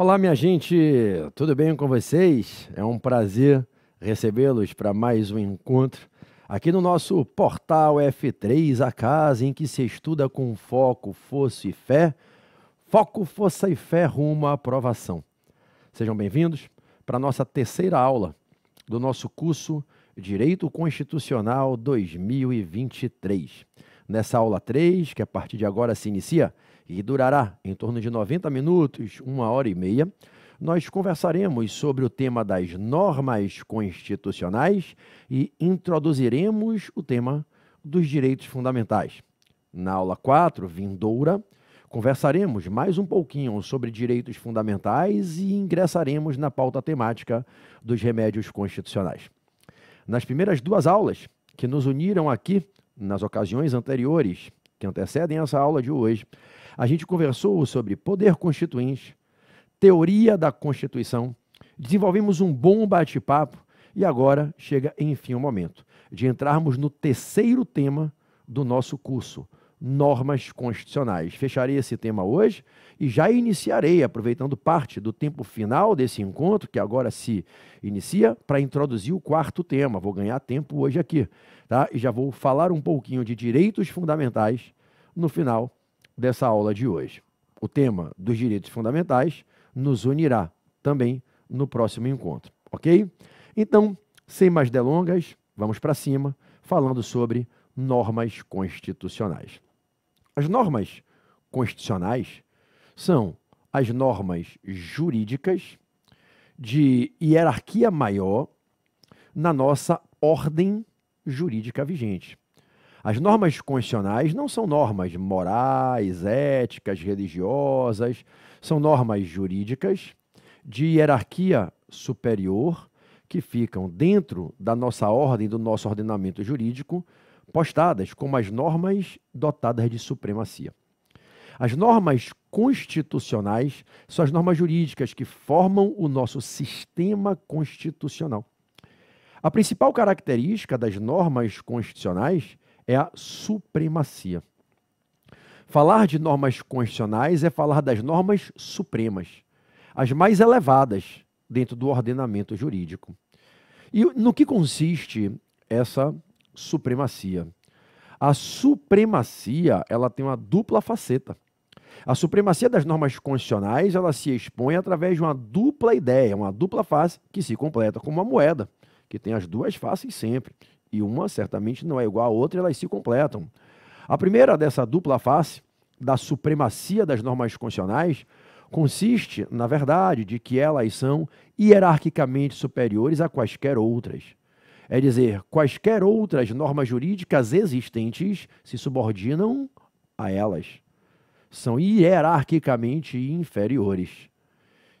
Olá, minha gente, tudo bem com vocês? É um prazer recebê-los para mais um encontro aqui no nosso portal F3, a casa em que se estuda com foco, força e fé. Foco, força e fé rumo à aprovação. Sejam bem-vindos para a nossa terceira aula do nosso curso Direito Constitucional 2023. Nessa aula 3, que a partir de agora se inicia, e durará em torno de 90 minutos, uma hora e meia. Nós conversaremos sobre o tema das normas constitucionais e introduziremos o tema dos direitos fundamentais. Na aula 4, vindoura, conversaremos mais um pouquinho sobre direitos fundamentais e ingressaremos na pauta temática dos remédios constitucionais. Nas primeiras duas aulas, que nos uniram aqui nas ocasiões anteriores, que antecedem essa aula de hoje, a gente conversou sobre poder constituinte, teoria da Constituição, desenvolvemos um bom bate-papo e agora chega, enfim, o momento de entrarmos no terceiro tema do nosso curso, normas constitucionais. Fecharei esse tema hoje e já iniciarei, aproveitando parte do tempo final desse encontro, que agora se inicia, para introduzir o quarto tema. Vou ganhar tempo hoje aqui, tá? E já vou falar um pouquinho de direitos fundamentais no final dessa aula de hoje. O tema dos direitos fundamentais nos unirá também no próximo encontro, ok? Então, sem mais delongas, vamos para cima falando sobre normas constitucionais. As normas constitucionais são as normas jurídicas de hierarquia maior na nossa ordem jurídica vigente. As normas constitucionais não são normas morais, éticas, religiosas, são normas jurídicas de hierarquia superior que ficam dentro da nossa ordem, do nosso ordenamento jurídico, postadas como as normas dotadas de supremacia. As normas constitucionais são as normas jurídicas que formam o nosso sistema constitucional. A principal característica das normas constitucionais é a supremacia. Falar de normas constitucionais é falar das normas supremas, as mais elevadas dentro do ordenamento jurídico. E no que consiste essa supremacia? A supremacia, ela tem uma dupla faceta. A supremacia das normas constitucionais, ela se expõe através de uma dupla ideia, uma dupla face que se completa com uma moeda, que tem as duas faces sempre e uma certamente não é igual à outra, elas se completam. A primeira dessa dupla face da supremacia das normas constitucionais consiste, na verdade, de que elas são hierarquicamente superiores a quaisquer outras. É dizer, quaisquer outras normas jurídicas existentes se subordinam a elas. São hierarquicamente inferiores.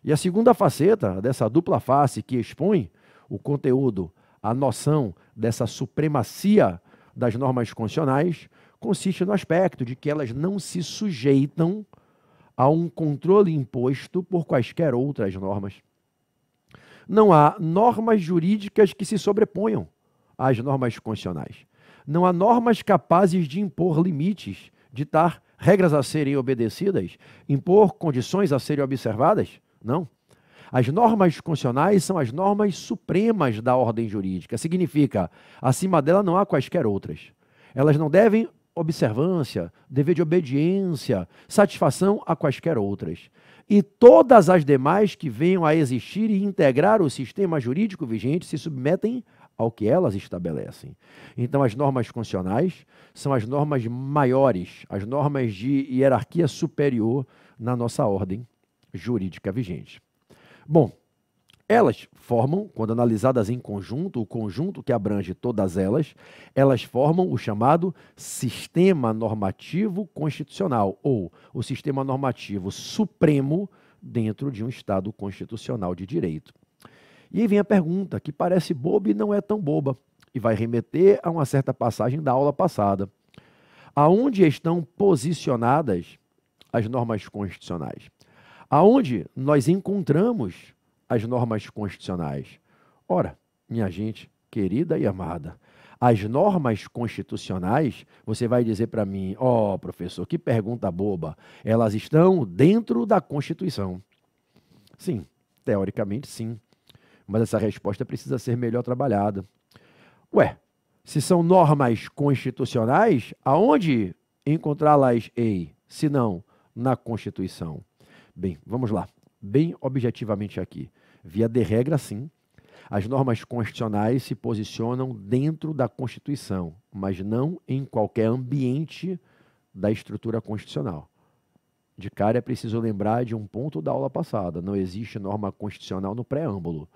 E a segunda faceta dessa dupla face que expõe o conteúdo, a noção dessa supremacia das normas constitucionais consiste no aspecto de que elas não se sujeitam a um controle imposto por quaisquer outras normas. Não há normas jurídicas que se sobreponham às normas constitucionais. Não há normas capazes de impor limites, ditar regras a serem obedecidas, impor condições a serem observadas. Não. As normas constitucionais são as normas supremas da ordem jurídica. Significa, acima dela não há quaisquer outras. Elas não devem observância, dever de obediência, satisfação a quaisquer outras. E todas as demais que venham a existir e integrar o sistema jurídico vigente se submetem ao que elas estabelecem. Então, as normas constitucionais são as normas maiores, as normas de hierarquia superior na nossa ordem jurídica vigente. Bom, elas formam, quando analisadas em conjunto, o conjunto que abrange todas elas, elas formam o chamado sistema normativo constitucional, ou o sistema normativo supremo dentro de um Estado constitucional de direito. E aí vem a pergunta, que parece boba e não é tão boba, e vai remeter a uma certa passagem da aula passada. Aonde estão posicionadas as normas constitucionais? aonde nós encontramos as normas constitucionais. Ora, minha gente querida e amada, as normas constitucionais, você vai dizer para mim, ó oh, professor, que pergunta boba, elas estão dentro da Constituição. Sim, teoricamente sim, mas essa resposta precisa ser melhor trabalhada. Ué, se são normas constitucionais, aonde encontrá-las ei, se não na Constituição? Bem, vamos lá. Bem objetivamente aqui. Via de regra, sim, as normas constitucionais se posicionam dentro da Constituição, mas não em qualquer ambiente da estrutura constitucional. De cara é preciso lembrar de um ponto da aula passada: não existe norma constitucional no preâmbulo.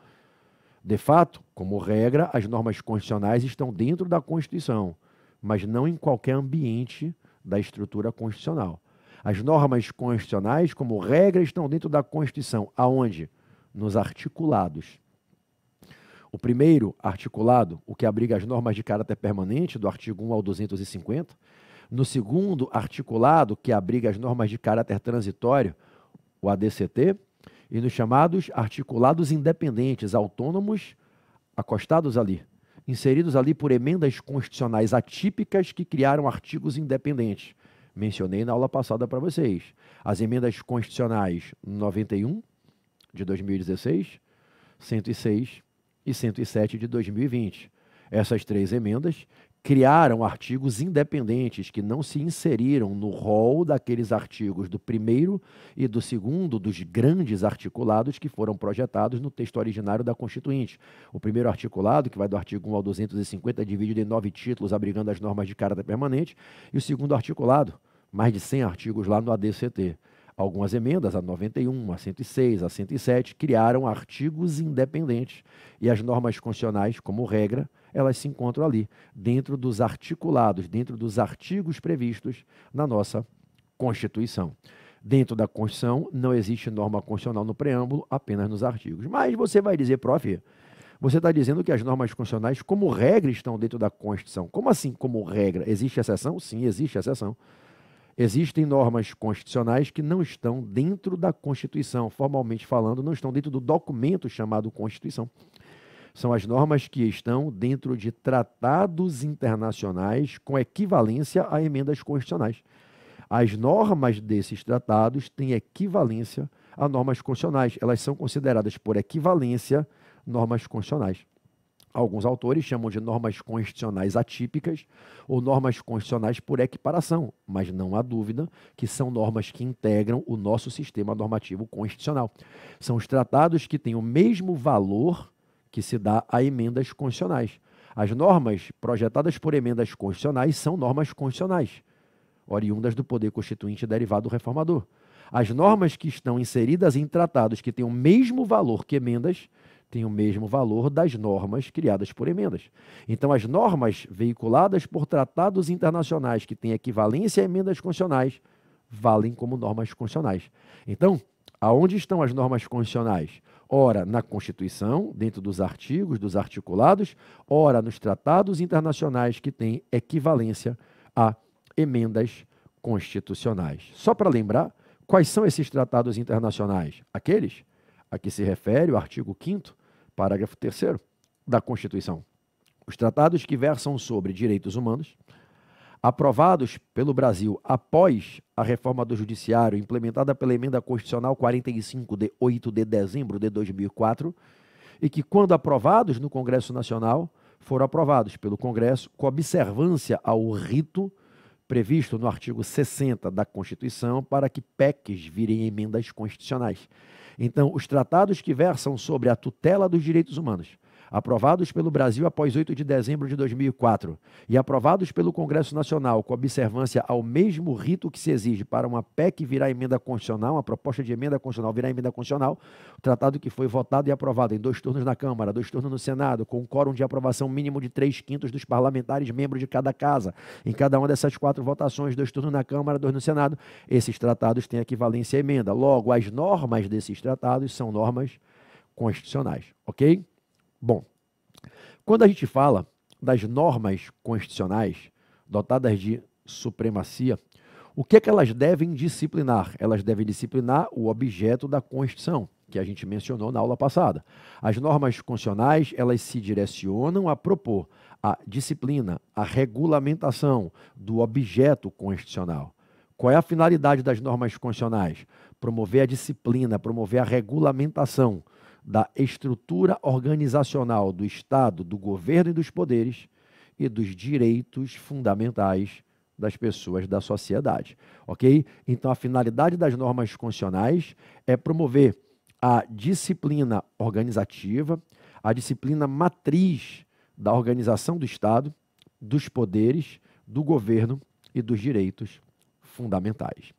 De fato, como regra, as normas constitucionais estão dentro da Constituição, mas não em qualquer ambiente da estrutura constitucional. As normas constitucionais, como regra, estão dentro da Constituição. Aonde? Nos articulados. O primeiro articulado, o que abriga as normas de caráter permanente, do artigo 1 ao 250. No segundo articulado, que abriga as normas de caráter transitório, o ADCT. E nos chamados articulados independentes, autônomos, acostados ali, inseridos ali por emendas constitucionais atípicas que criaram artigos independentes mencionei na aula passada para vocês. As emendas constitucionais 91 de 2016, 106 e 107 de 2020. Essas três emendas criaram artigos independentes que não se inseriram no rol daqueles artigos do primeiro e do segundo dos grandes articulados que foram projetados no texto originário da Constituinte. O primeiro articulado, que vai do artigo 1 ao 250, dividido em nove títulos, abrigando as normas de caráter permanente, e o segundo articulado, mais de 100 artigos lá no ADCT. Algumas emendas, a 91, a 106, a 107, criaram artigos independentes e as normas constitucionais, como regra, elas se encontram ali, dentro dos articulados, dentro dos artigos previstos na nossa Constituição. Dentro da Constituição não existe norma constitucional no preâmbulo, apenas nos artigos. Mas você vai dizer, prof, você está dizendo que as normas constitucionais, como regra, estão dentro da Constituição. Como assim, como regra? Existe exceção? Sim, existe exceção. Existem normas constitucionais que não estão dentro da Constituição, formalmente falando, não estão dentro do documento chamado Constituição. São as normas que estão dentro de tratados internacionais com equivalência a emendas constitucionais. As normas desses tratados têm equivalência a normas constitucionais. Elas são consideradas por equivalência normas constitucionais. Alguns autores chamam de normas constitucionais atípicas ou normas constitucionais por equiparação, mas não há dúvida que são normas que integram o nosso sistema normativo constitucional. São os tratados que têm o mesmo valor que se dá a emendas constitucionais. As normas projetadas por emendas constitucionais são normas constitucionais, oriundas do poder constituinte derivado do reformador. As normas que estão inseridas em tratados que têm o mesmo valor que emendas tem o mesmo valor das normas criadas por emendas. Então, as normas veiculadas por tratados internacionais que têm equivalência a emendas constitucionais valem como normas constitucionais. Então, aonde estão as normas constitucionais? Ora, na Constituição, dentro dos artigos, dos articulados, ora, nos tratados internacionais que têm equivalência a emendas constitucionais. Só para lembrar, quais são esses tratados internacionais? Aqueles a que se refere o artigo 5 Parágrafo 3 da Constituição. Os tratados que versam sobre direitos humanos, aprovados pelo Brasil após a reforma do Judiciário implementada pela Emenda Constitucional 45 de 8 de dezembro de 2004, e que, quando aprovados no Congresso Nacional, foram aprovados pelo Congresso com observância ao rito previsto no artigo 60 da Constituição para que PECs virem emendas constitucionais. Então, os tratados que versam sobre a tutela dos direitos humanos aprovados pelo Brasil após 8 de dezembro de 2004 e aprovados pelo Congresso Nacional com observância ao mesmo rito que se exige para uma PEC virar emenda constitucional, uma proposta de emenda constitucional virar emenda constitucional, o tratado que foi votado e aprovado em dois turnos na Câmara, dois turnos no Senado, com um quórum de aprovação mínimo de três quintos dos parlamentares membros de cada casa, em cada uma dessas quatro votações, dois turnos na Câmara, dois no Senado, esses tratados têm equivalência à emenda. Logo, as normas desses tratados são normas constitucionais, ok? Bom, quando a gente fala das normas constitucionais dotadas de supremacia, o que é que elas devem disciplinar? Elas devem disciplinar o objeto da Constituição, que a gente mencionou na aula passada. As normas constitucionais, elas se direcionam a propor a disciplina, a regulamentação do objeto constitucional. Qual é a finalidade das normas constitucionais? Promover a disciplina, promover a regulamentação da estrutura organizacional do Estado, do governo e dos poderes e dos direitos fundamentais das pessoas da sociedade, ok? Então a finalidade das normas constitucionais é promover a disciplina organizativa, a disciplina matriz da organização do Estado, dos poderes, do governo e dos direitos fundamentais.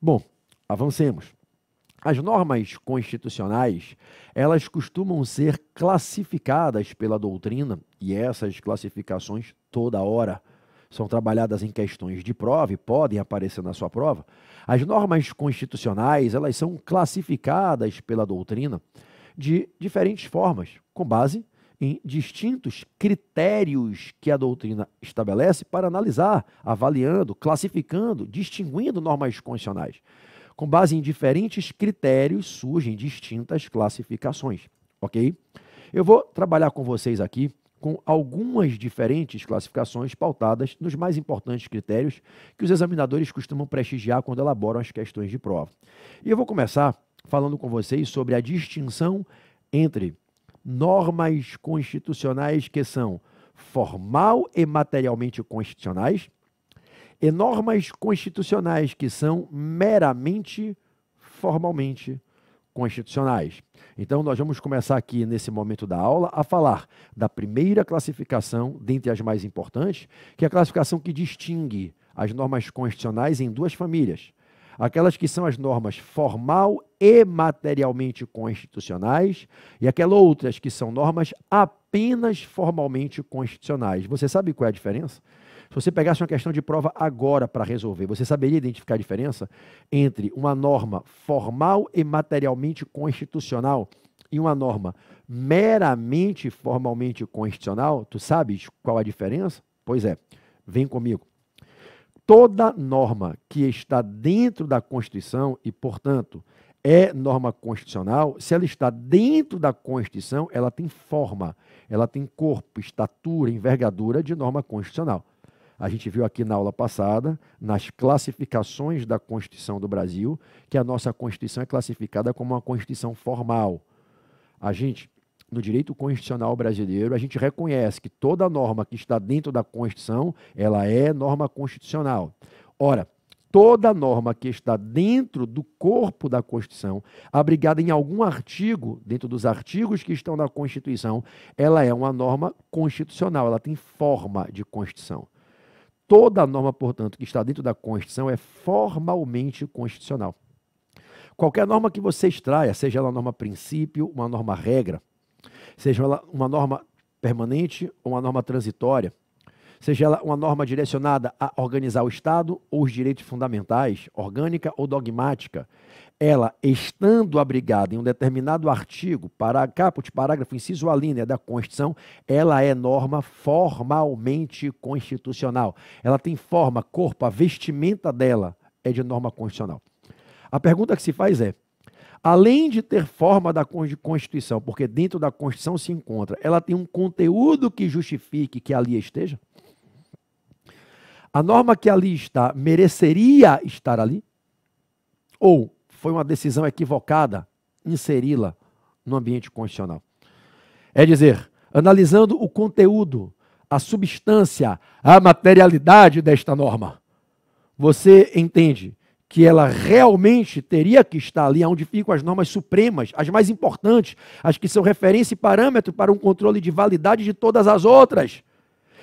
Bom, avancemos. As normas constitucionais, elas costumam ser classificadas pela doutrina, e essas classificações toda hora são trabalhadas em questões de prova e podem aparecer na sua prova. As normas constitucionais, elas são classificadas pela doutrina de diferentes formas, com base em distintos critérios que a doutrina estabelece para analisar, avaliando, classificando, distinguindo normas constitucionais. Com base em diferentes critérios, surgem distintas classificações, ok? Eu vou trabalhar com vocês aqui com algumas diferentes classificações pautadas nos mais importantes critérios que os examinadores costumam prestigiar quando elaboram as questões de prova. E eu vou começar falando com vocês sobre a distinção entre normas constitucionais que são formal e materialmente constitucionais e normas constitucionais que são meramente formalmente constitucionais. Então, nós vamos começar aqui nesse momento da aula a falar da primeira classificação, dentre as mais importantes, que é a classificação que distingue as normas constitucionais em duas famílias. Aquelas que são as normas formal e materialmente constitucionais, e aquelas outras que são normas apenas formalmente constitucionais. Você sabe qual é a diferença? Se você pegasse uma questão de prova agora para resolver, você saberia identificar a diferença entre uma norma formal e materialmente constitucional e uma norma meramente formalmente constitucional? Tu sabes qual a diferença? Pois é, vem comigo. Toda norma que está dentro da Constituição e, portanto, é norma constitucional, se ela está dentro da Constituição, ela tem forma, ela tem corpo, estatura, envergadura de norma constitucional. A gente viu aqui na aula passada, nas classificações da Constituição do Brasil, que a nossa Constituição é classificada como uma Constituição formal. A gente, no direito constitucional brasileiro, a gente reconhece que toda norma que está dentro da Constituição, ela é norma constitucional. Ora, toda norma que está dentro do corpo da Constituição, abrigada em algum artigo, dentro dos artigos que estão na Constituição, ela é uma norma constitucional, ela tem forma de Constituição. Toda norma, portanto, que está dentro da Constituição é formalmente constitucional. Qualquer norma que você extraia, seja ela norma princípio, uma norma regra, seja ela uma norma permanente ou uma norma transitória, seja ela uma norma direcionada a organizar o Estado ou os direitos fundamentais, orgânica ou dogmática, ela estando abrigada em um determinado artigo, para, caput, parágrafo, inciso a linha da Constituição, ela é norma formalmente constitucional. Ela tem forma, corpo, a vestimenta dela é de norma constitucional. A pergunta que se faz é: além de ter forma da Constituição, porque dentro da Constituição se encontra, ela tem um conteúdo que justifique que ali esteja? A norma que ali está mereceria estar ali? Ou foi uma decisão equivocada inseri-la no ambiente constitucional. É dizer, analisando o conteúdo, a substância, a materialidade desta norma, você entende que ela realmente teria que estar ali onde ficam as normas supremas, as mais importantes, as que são referência e parâmetro para um controle de validade de todas as outras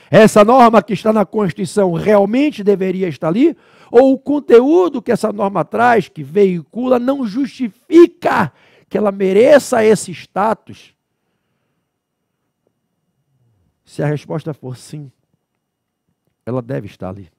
essa norma que está na Constituição realmente deveria estar ali, ou o conteúdo que essa norma traz, que veicula, não justifica que ela mereça esse status? Se a resposta for sim, ela deve estar ali.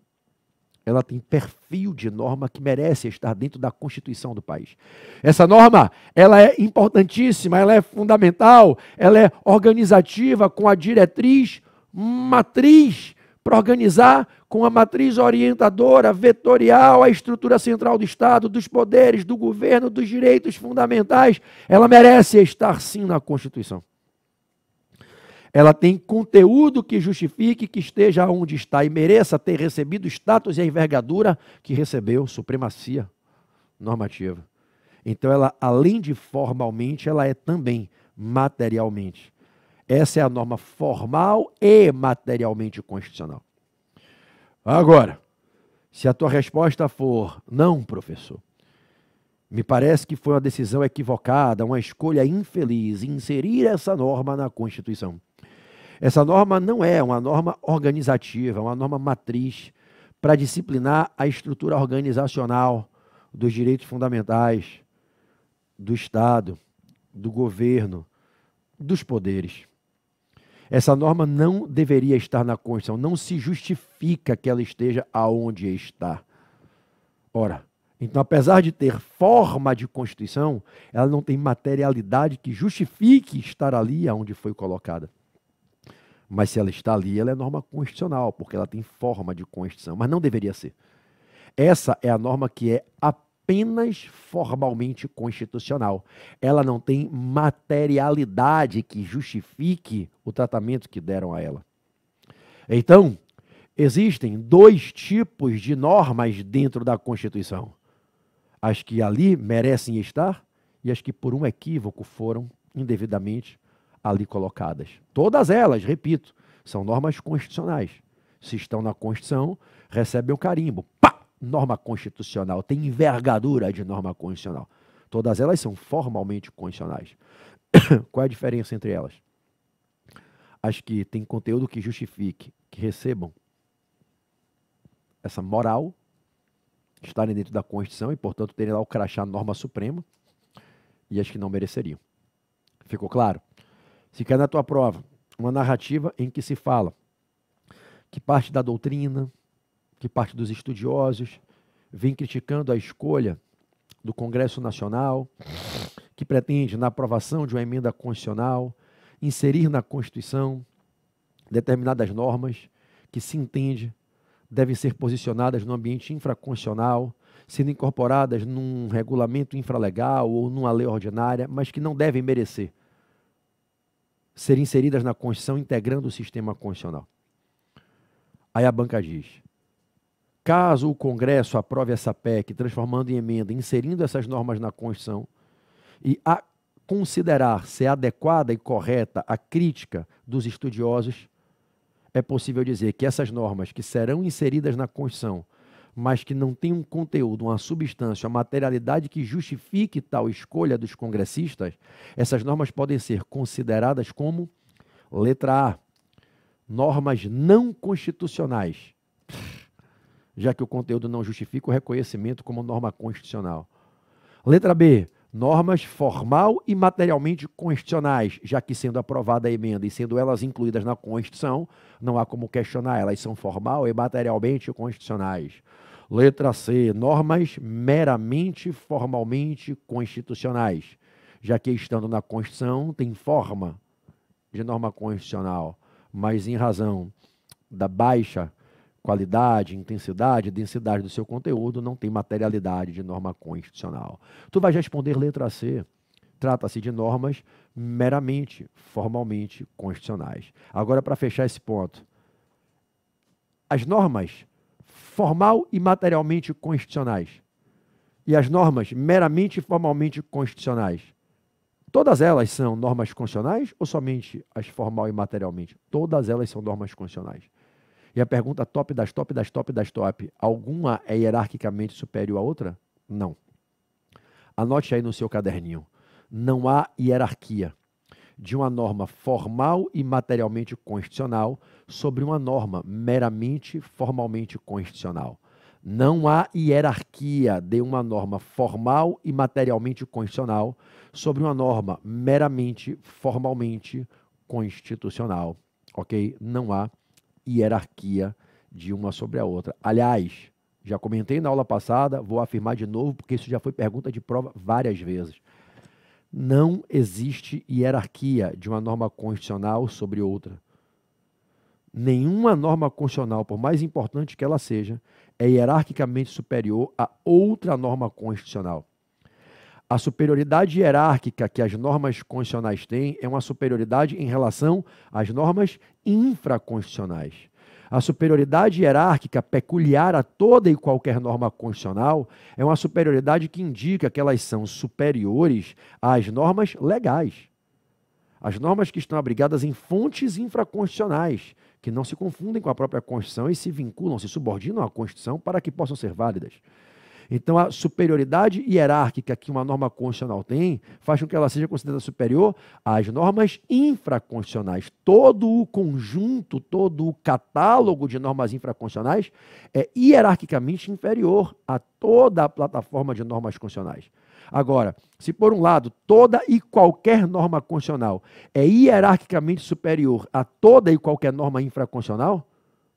Ela tem perfil de norma que merece estar dentro da Constituição do país. Essa norma, ela é importantíssima, ela é fundamental, ela é organizativa com a diretriz matriz para organizar com a matriz orientadora, vetorial, a estrutura central do Estado, dos poderes, do governo, dos direitos fundamentais, ela merece estar sim na Constituição. Ela tem conteúdo que justifique que esteja onde está e mereça ter recebido o status e a envergadura que recebeu, supremacia normativa. Então ela, além de formalmente, ela é também materialmente essa é a norma formal e materialmente constitucional. Agora, se a tua resposta for não, professor, me parece que foi uma decisão equivocada, uma escolha infeliz inserir essa norma na Constituição. Essa norma não é uma norma organizativa, é uma norma matriz para disciplinar a estrutura organizacional dos direitos fundamentais do Estado, do governo, dos poderes. Essa norma não deveria estar na Constituição, não se justifica que ela esteja aonde está. Ora, então, apesar de ter forma de Constituição, ela não tem materialidade que justifique estar ali aonde foi colocada. Mas se ela está ali, ela é norma constitucional, porque ela tem forma de Constituição, mas não deveria ser. Essa é a norma que é aplicada apenas formalmente constitucional. Ela não tem materialidade que justifique o tratamento que deram a ela. Então, existem dois tipos de normas dentro da Constituição: as que ali merecem estar e as que, por um equívoco, foram indevidamente ali colocadas. Todas elas, repito, são normas constitucionais. Se estão na Constituição, recebem o carimbo. Pá! norma constitucional, tem envergadura de norma constitucional. Todas elas são formalmente constitucionais. Qual é a diferença entre elas? As que têm conteúdo que justifique, que recebam essa moral, estarem dentro da Constituição e, portanto, terem lá o crachá norma suprema, e as que não mereceriam. Ficou claro? Se quer na tua prova uma narrativa em que se fala que parte da doutrina, que parte dos estudiosos vem criticando a escolha do Congresso Nacional, que pretende, na aprovação de uma emenda constitucional, inserir na Constituição determinadas normas que se entende devem ser posicionadas no ambiente infraconstitucional, sendo incorporadas num regulamento infralegal ou numa lei ordinária, mas que não devem merecer ser inseridas na Constituição, integrando o sistema constitucional. Aí a banca diz: Caso o Congresso aprove essa PEC, transformando em emenda, inserindo essas normas na Constituição, e a considerar se adequada e correta a crítica dos estudiosos, é possível dizer que essas normas que serão inseridas na Constituição, mas que não têm um conteúdo, uma substância, uma materialidade que justifique tal escolha dos congressistas, essas normas podem ser consideradas como letra A, normas não constitucionais já que o conteúdo não justifica o reconhecimento como norma constitucional. Letra B. Normas formal e materialmente constitucionais, já que sendo aprovada a emenda e sendo elas incluídas na Constituição, não há como questionar, elas são formal e materialmente constitucionais. Letra C. Normas meramente formalmente constitucionais, já que estando na Constituição, tem forma de norma constitucional, mas em razão da baixa qualidade, intensidade, densidade do seu conteúdo não tem materialidade de norma constitucional. Tu vais responder letra C. Trata-se de normas meramente, formalmente constitucionais. Agora, para fechar esse ponto, as normas formal e materialmente constitucionais e as normas meramente formalmente constitucionais, todas elas são normas constitucionais ou somente as formal e materialmente? Todas elas são normas constitucionais. E a pergunta top das top das top das top: alguma é hierarquicamente superior à outra? Não. Anote aí no seu caderninho. Não há hierarquia de uma norma formal e materialmente constitucional sobre uma norma meramente formalmente constitucional. Não há hierarquia de uma norma formal e materialmente constitucional sobre uma norma meramente formalmente constitucional. Ok? Não há hierarquia de uma sobre a outra. Aliás, já comentei na aula passada, vou afirmar de novo, porque isso já foi pergunta de prova várias vezes. Não existe hierarquia de uma norma constitucional sobre outra. Nenhuma norma constitucional, por mais importante que ela seja, é hierarquicamente superior a outra norma constitucional. A superioridade hierárquica que as normas constitucionais têm é uma superioridade em relação às normas infraconstitucionais. A superioridade hierárquica peculiar a toda e qualquer norma constitucional é uma superioridade que indica que elas são superiores às normas legais. As normas que estão abrigadas em fontes infraconstitucionais, que não se confundem com a própria Constituição e se vinculam, se subordinam à Constituição para que possam ser válidas. Então, a superioridade hierárquica que uma norma constitucional tem faz com que ela seja considerada superior às normas infraconstitucionais. Todo o conjunto, todo o catálogo de normas infraconstitucionais é hierarquicamente inferior a toda a plataforma de normas constitucionais. Agora, se por um lado toda e qualquer norma constitucional é hierarquicamente superior a toda e qualquer norma infraconstitucional,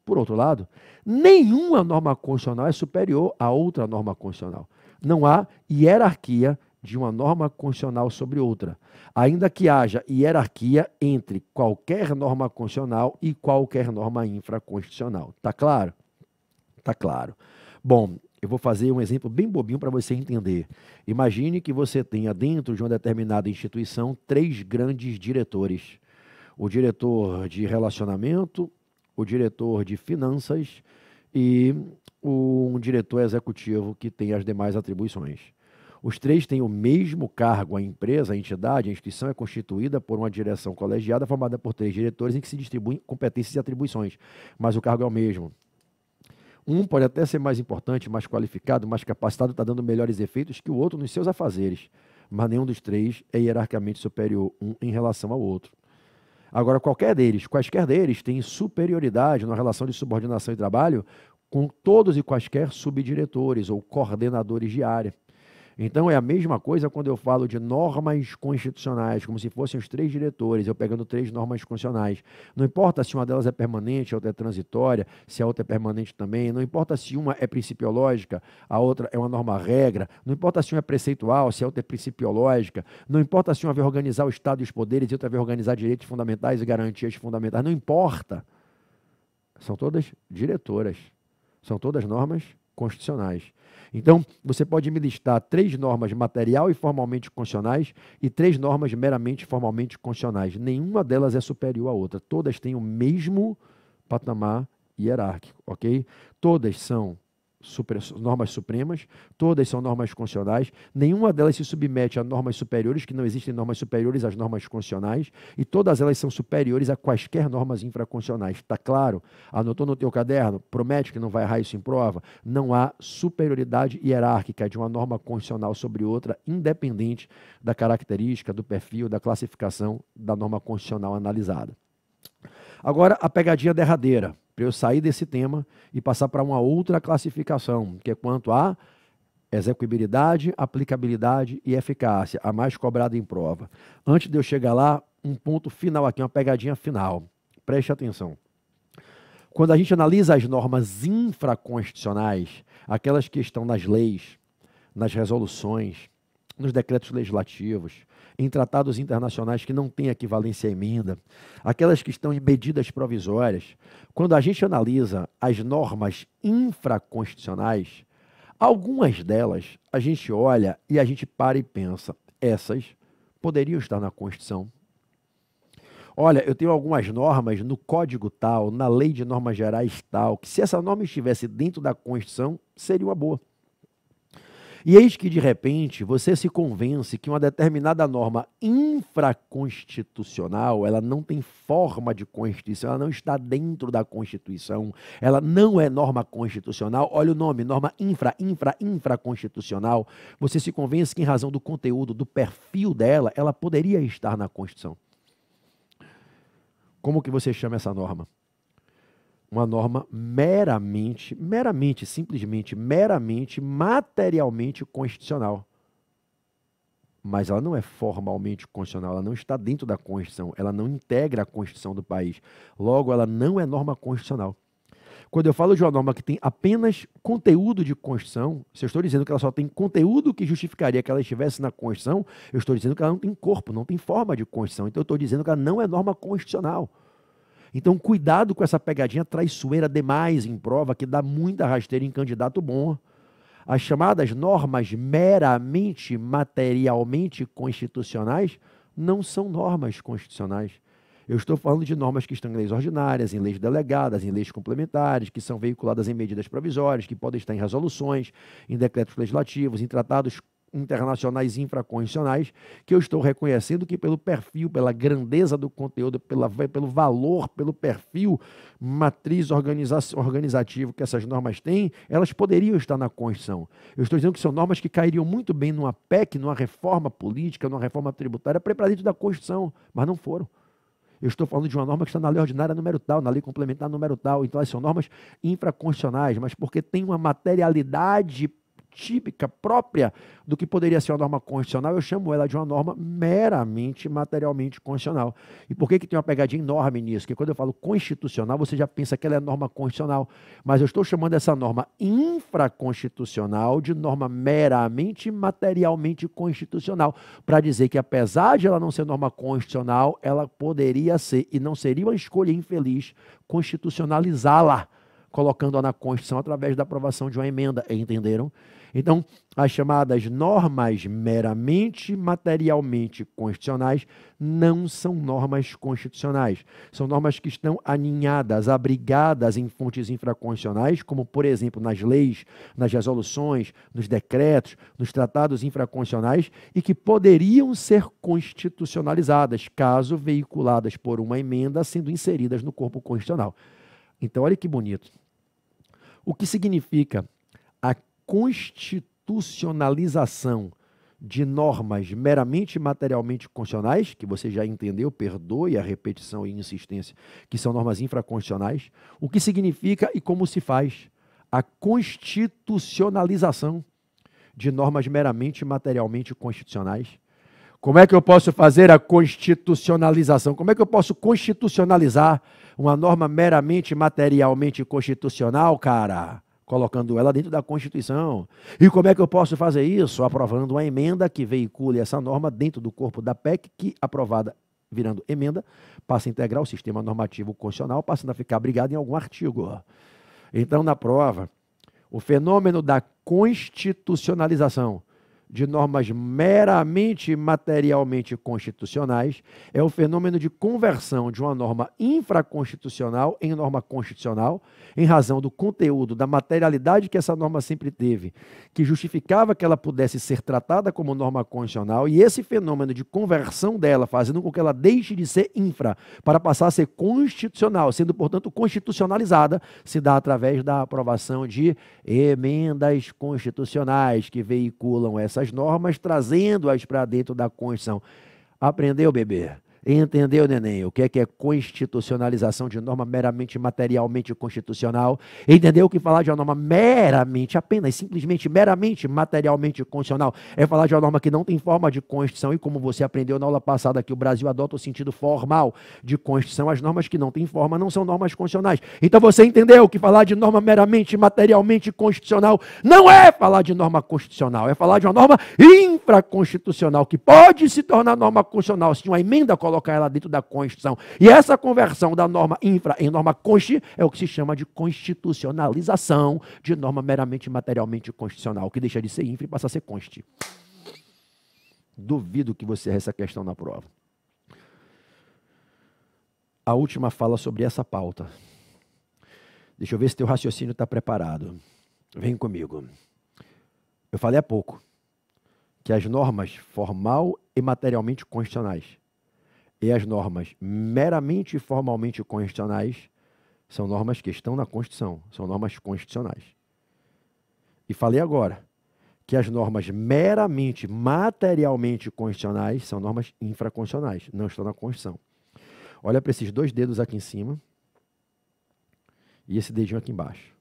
por outro lado, nenhuma norma constitucional é superior a outra norma constitucional. Não há hierarquia de uma norma constitucional sobre outra, ainda que haja hierarquia entre qualquer norma constitucional e qualquer norma infraconstitucional. Tá claro? Tá claro. Bom, eu vou fazer um exemplo bem bobinho para você entender. Imagine que você tenha dentro de uma determinada instituição três grandes diretores: o diretor de relacionamento, o diretor de finanças e um diretor executivo que tem as demais atribuições. Os três têm o mesmo cargo. A empresa, a entidade, a instituição é constituída por uma direção colegiada formada por três diretores em que se distribuem competências e atribuições, mas o cargo é o mesmo. Um pode até ser mais importante, mais qualificado, mais capacitado, está dando melhores efeitos que o outro nos seus afazeres, mas nenhum dos três é hierarquicamente superior um em relação ao outro. Agora, qualquer deles, quaisquer deles, tem superioridade na relação de subordinação e trabalho com todos e quaisquer subdiretores ou coordenadores de área. Então é a mesma coisa quando eu falo de normas constitucionais, como se fossem os três diretores, eu pegando três normas constitucionais. Não importa se uma delas é permanente, a outra é transitória, se a outra é permanente também, não importa se uma é principiológica, a outra é uma norma regra, não importa se uma é preceitual, se a outra é principiológica, não importa se uma vai organizar o Estado e os poderes e outra vai organizar direitos fundamentais e garantias fundamentais, não importa. São todas diretoras, são todas normas constitucionais. Então, você pode listar três normas material e formalmente constitucionais e três normas meramente formalmente constitucionais. Nenhuma delas é superior à outra. Todas têm o mesmo patamar hierárquico, ok? Todas são normas supremas, todas são normas constitucionais, nenhuma delas se submete a normas superiores, que não existem normas superiores às normas constitucionais, e todas elas são superiores a quaisquer normas infraconstitucionais. Está claro? Anotou no teu caderno? Promete que não vai errar isso em prova? Não há superioridade hierárquica de uma norma constitucional sobre outra, independente da característica, do perfil, da classificação da norma constitucional analisada. Agora, a pegadinha derradeira, para eu sair desse tema e passar para uma outra classificação, que é quanto à execuibilidade, aplicabilidade e eficácia, a mais cobrada em prova. Antes de eu chegar lá, um ponto final aqui, uma pegadinha final. Preste atenção. Quando a gente analisa as normas infraconstitucionais, aquelas que estão nas leis, nas resoluções, nos decretos legislativos, em tratados internacionais que não têm equivalência à emenda, aquelas que estão em medidas provisórias, quando a gente analisa as normas infraconstitucionais, algumas delas a gente olha e a gente para e pensa, essas poderiam estar na Constituição. Olha, eu tenho algumas normas no código tal, na lei de normas gerais tal, que se essa norma estivesse dentro da Constituição, seria uma boa. E eis que, de repente, você se convence que uma determinada norma infraconstitucional, ela não tem forma de Constituição, ela não está dentro da Constituição, ela não é norma constitucional. Olha o nome, norma infra, infra, infraconstitucional. Você se convence que, em razão do conteúdo, do perfil dela, ela poderia estar na Constituição. Como que você chama essa norma? uma norma meramente, meramente, simplesmente, meramente, materialmente constitucional. Mas ela não é formalmente constitucional, ela não está dentro da Constituição, ela não integra a Constituição do país. Logo, ela não é norma constitucional. Quando eu falo de uma norma que tem apenas conteúdo de Constituição, se eu estou dizendo que ela só tem conteúdo que justificaria que ela estivesse na Constituição, eu estou dizendo que ela não tem corpo, não tem forma de Constituição. Então, eu estou dizendo que ela não é norma constitucional. Então, cuidado com essa pegadinha traiçoeira demais em prova, que dá muita rasteira em candidato bom. As chamadas normas meramente materialmente constitucionais não são normas constitucionais. Eu estou falando de normas que estão em leis ordinárias, em leis delegadas, em leis complementares, que são veiculadas em medidas provisórias, que podem estar em resoluções, em decretos legislativos, em tratados internacionais infraconstitucionais, que eu estou reconhecendo que pelo perfil, pela grandeza do conteúdo, pela, pelo valor, pelo perfil matriz organiza organizativo que essas normas têm, elas poderiam estar na Constituição. Eu estou dizendo que são normas que cairiam muito bem numa PEC, numa reforma política, numa reforma tributária, para dentro da Constituição, mas não foram. Eu estou falando de uma norma que está na lei ordinária número tal, na lei complementar número tal. Então, elas são normas infraconstitucionais, mas porque tem uma materialidade típica, própria do que poderia ser uma norma constitucional, eu chamo ela de uma norma meramente materialmente constitucional. E por que, que tem uma pegadinha enorme nisso? Que quando eu falo constitucional, você já pensa que ela é norma constitucional, mas eu estou chamando essa norma infraconstitucional de norma meramente materialmente constitucional, para dizer que apesar de ela não ser norma constitucional, ela poderia ser e não seria uma escolha infeliz constitucionalizá-la. Colocando-a na Constituição através da aprovação de uma emenda, entenderam? Então, as chamadas normas meramente materialmente constitucionais não são normas constitucionais. São normas que estão aninhadas, abrigadas em fontes infraconstitucionais, como, por exemplo, nas leis, nas resoluções, nos decretos, nos tratados infraconstitucionais, e que poderiam ser constitucionalizadas, caso veiculadas por uma emenda sendo inseridas no corpo constitucional. Então, olha que bonito. O que significa constitucionalização de normas meramente materialmente constitucionais, que você já entendeu, perdoe a repetição e insistência, que são normas infraconstitucionais, o que significa e como se faz a constitucionalização de normas meramente materialmente constitucionais. Como é que eu posso fazer a constitucionalização? Como é que eu posso constitucionalizar uma norma meramente materialmente constitucional, cara? colocando ela dentro da Constituição. E como é que eu posso fazer isso? Aprovando uma emenda que veicule essa norma dentro do corpo da PEC, que aprovada virando emenda, passa a integrar o sistema normativo constitucional, passando a ficar abrigado em algum artigo. Então, na prova, o fenômeno da constitucionalização de normas meramente materialmente constitucionais é o fenômeno de conversão de uma norma infraconstitucional em norma constitucional, em razão do conteúdo, da materialidade que essa norma sempre teve, que justificava que ela pudesse ser tratada como norma constitucional, e esse fenômeno de conversão dela, fazendo com que ela deixe de ser infra para passar a ser constitucional, sendo, portanto, constitucionalizada, se dá através da aprovação de emendas constitucionais que veiculam essa essas normas, trazendo-as para dentro da Constituição. Aprendeu, bebê? Entendeu, neném? O que é que é constitucionalização de norma meramente materialmente constitucional? Entendeu que falar de uma norma meramente, apenas, simplesmente, meramente materialmente constitucional é falar de uma norma que não tem forma de constituição e como você aprendeu na aula passada que o Brasil adota o sentido formal de constituição, as normas que não têm forma não são normas constitucionais. Então você entendeu que falar de norma meramente materialmente constitucional não é falar de norma constitucional, é falar de uma norma infraconstitucional que pode se tornar norma constitucional se uma emenda colocar ela dentro da Constituição. E essa conversão da norma infra em norma consti é o que se chama de constitucionalização de norma meramente materialmente constitucional, que deixa de ser infra e passa a ser consti. Duvido que você erre essa questão na prova. A última fala sobre essa pauta. Deixa eu ver se teu raciocínio está preparado. Vem comigo. Eu falei há pouco que as normas formal e materialmente constitucionais e as normas meramente e formalmente constitucionais são normas que estão na Constituição, são normas constitucionais. E falei agora que as normas meramente materialmente constitucionais são normas infraconstitucionais, não estão na Constituição. Olha para esses dois dedos aqui em cima e esse dedinho aqui embaixo.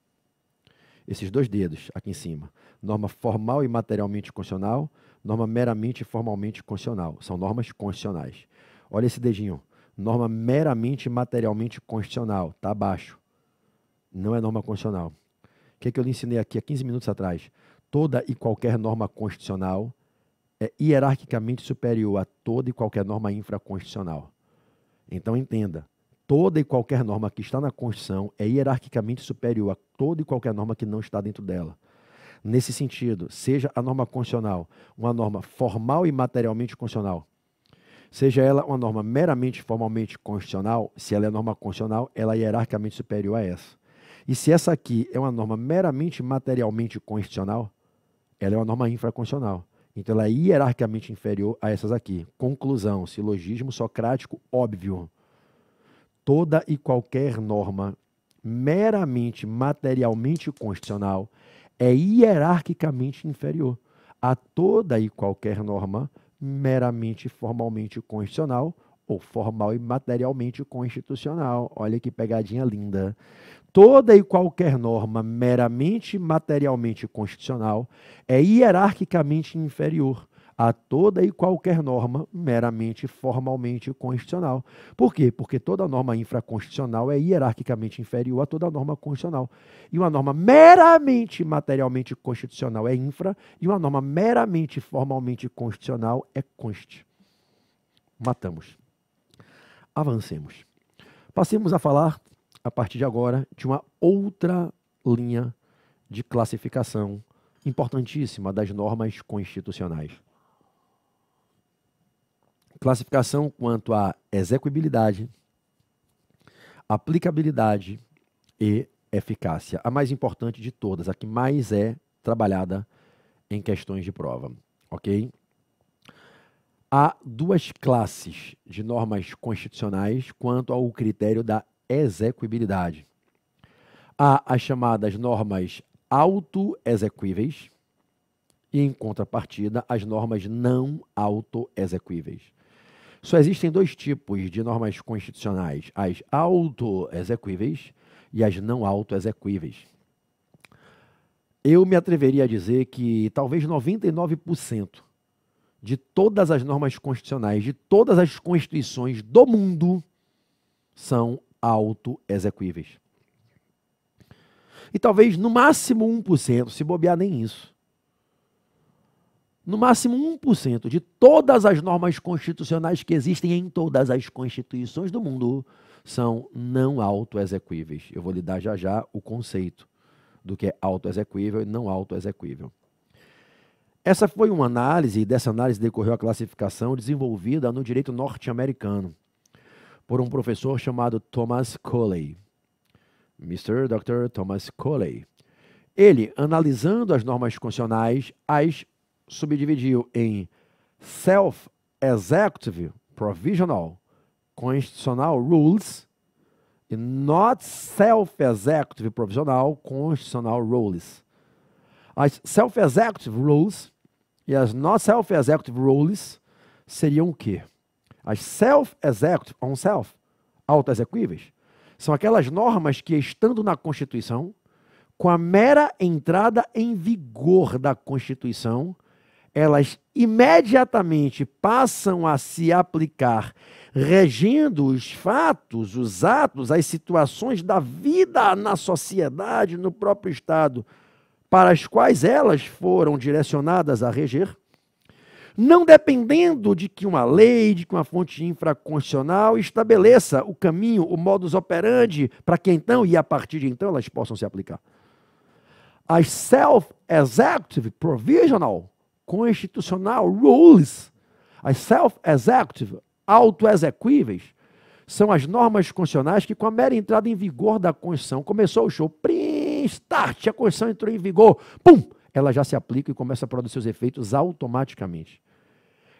Esses dois dedos aqui em cima, norma formal e materialmente constitucional, norma meramente e formalmente constitucional, são normas constitucionais. Olha esse dedinho. Norma meramente materialmente constitucional. Está abaixo. Não é norma constitucional. O que, é que eu lhe ensinei aqui há 15 minutos atrás? Toda e qualquer norma constitucional é hierarquicamente superior a toda e qualquer norma infraconstitucional. Então entenda, toda e qualquer norma que está na Constituição é hierarquicamente superior a toda e qualquer norma que não está dentro dela. Nesse sentido, seja a norma constitucional uma norma formal e materialmente constitucional, seja ela uma norma meramente formalmente constitucional, se ela é norma constitucional, ela é hierarquicamente superior a essa. E se essa aqui é uma norma meramente materialmente constitucional, ela é uma norma infraconstitucional. Então ela é hierarquicamente inferior a essas aqui. Conclusão, silogismo socrático óbvio. Toda e qualquer norma meramente materialmente constitucional é hierarquicamente inferior a toda e qualquer norma meramente formalmente constitucional ou formal e materialmente constitucional. Olha que pegadinha linda. Toda e qualquer norma meramente materialmente constitucional é hierarquicamente inferior a toda e qualquer norma meramente formalmente constitucional. Por quê? Porque toda norma infraconstitucional é hierarquicamente inferior a toda norma constitucional. E uma norma meramente materialmente constitucional é infra, e uma norma meramente formalmente constitucional é const. Matamos. Avancemos. Passemos a falar, a partir de agora, de uma outra linha de classificação importantíssima das normas constitucionais classificação quanto à execuibilidade, aplicabilidade e eficácia. A mais importante de todas, a que mais é trabalhada em questões de prova, ok? Há duas classes de normas constitucionais quanto ao critério da execuibilidade. Há as chamadas normas auto-execuíveis e, em contrapartida, as normas não auto-execuíveis. Só existem dois tipos de normas constitucionais: as autoexequíveis e as não autoexequíveis. Eu me atreveria a dizer que talvez 99% de todas as normas constitucionais, de todas as constituições do mundo, são autoexequíveis. E talvez no máximo 1%, se bobear nem isso no máximo 1% de todas as normas constitucionais que existem em todas as constituições do mundo são não autoexecuíveis. Eu vou lhe dar já já o conceito do que é autoexecuível e não autoexecuível. Essa foi uma análise, e dessa análise decorreu a classificação desenvolvida no direito norte-americano por um professor chamado Thomas Coley. Mr. Dr. Thomas Coley. Ele, analisando as normas constitucionais, as subdividiu em Self-Executive Provisional Constitutional Rules e Not Self-Executive Provisional Constitutional Rules. As Self-Executive Rules e as Not Self-Executive Rules seriam o quê? As Self-Executive, on-self, auto-execuíveis, são aquelas normas que, estando na Constituição, com a mera entrada em vigor da Constituição, elas imediatamente passam a se aplicar, regendo os fatos, os atos, as situações da vida na sociedade, no próprio Estado, para as quais elas foram direcionadas a reger, não dependendo de que uma lei, de que uma fonte infraconstitucional estabeleça o caminho, o modus operandi, para que então e a partir de então elas possam se aplicar. As self-executive provisional constitucional, rules, as self-executive, autoexequíveis, são as normas constitucionais que, com a mera entrada em vigor da Constituição, começou o show, prim, start, a Constituição entrou em vigor, pum, ela já se aplica e começa a produzir seus efeitos automaticamente.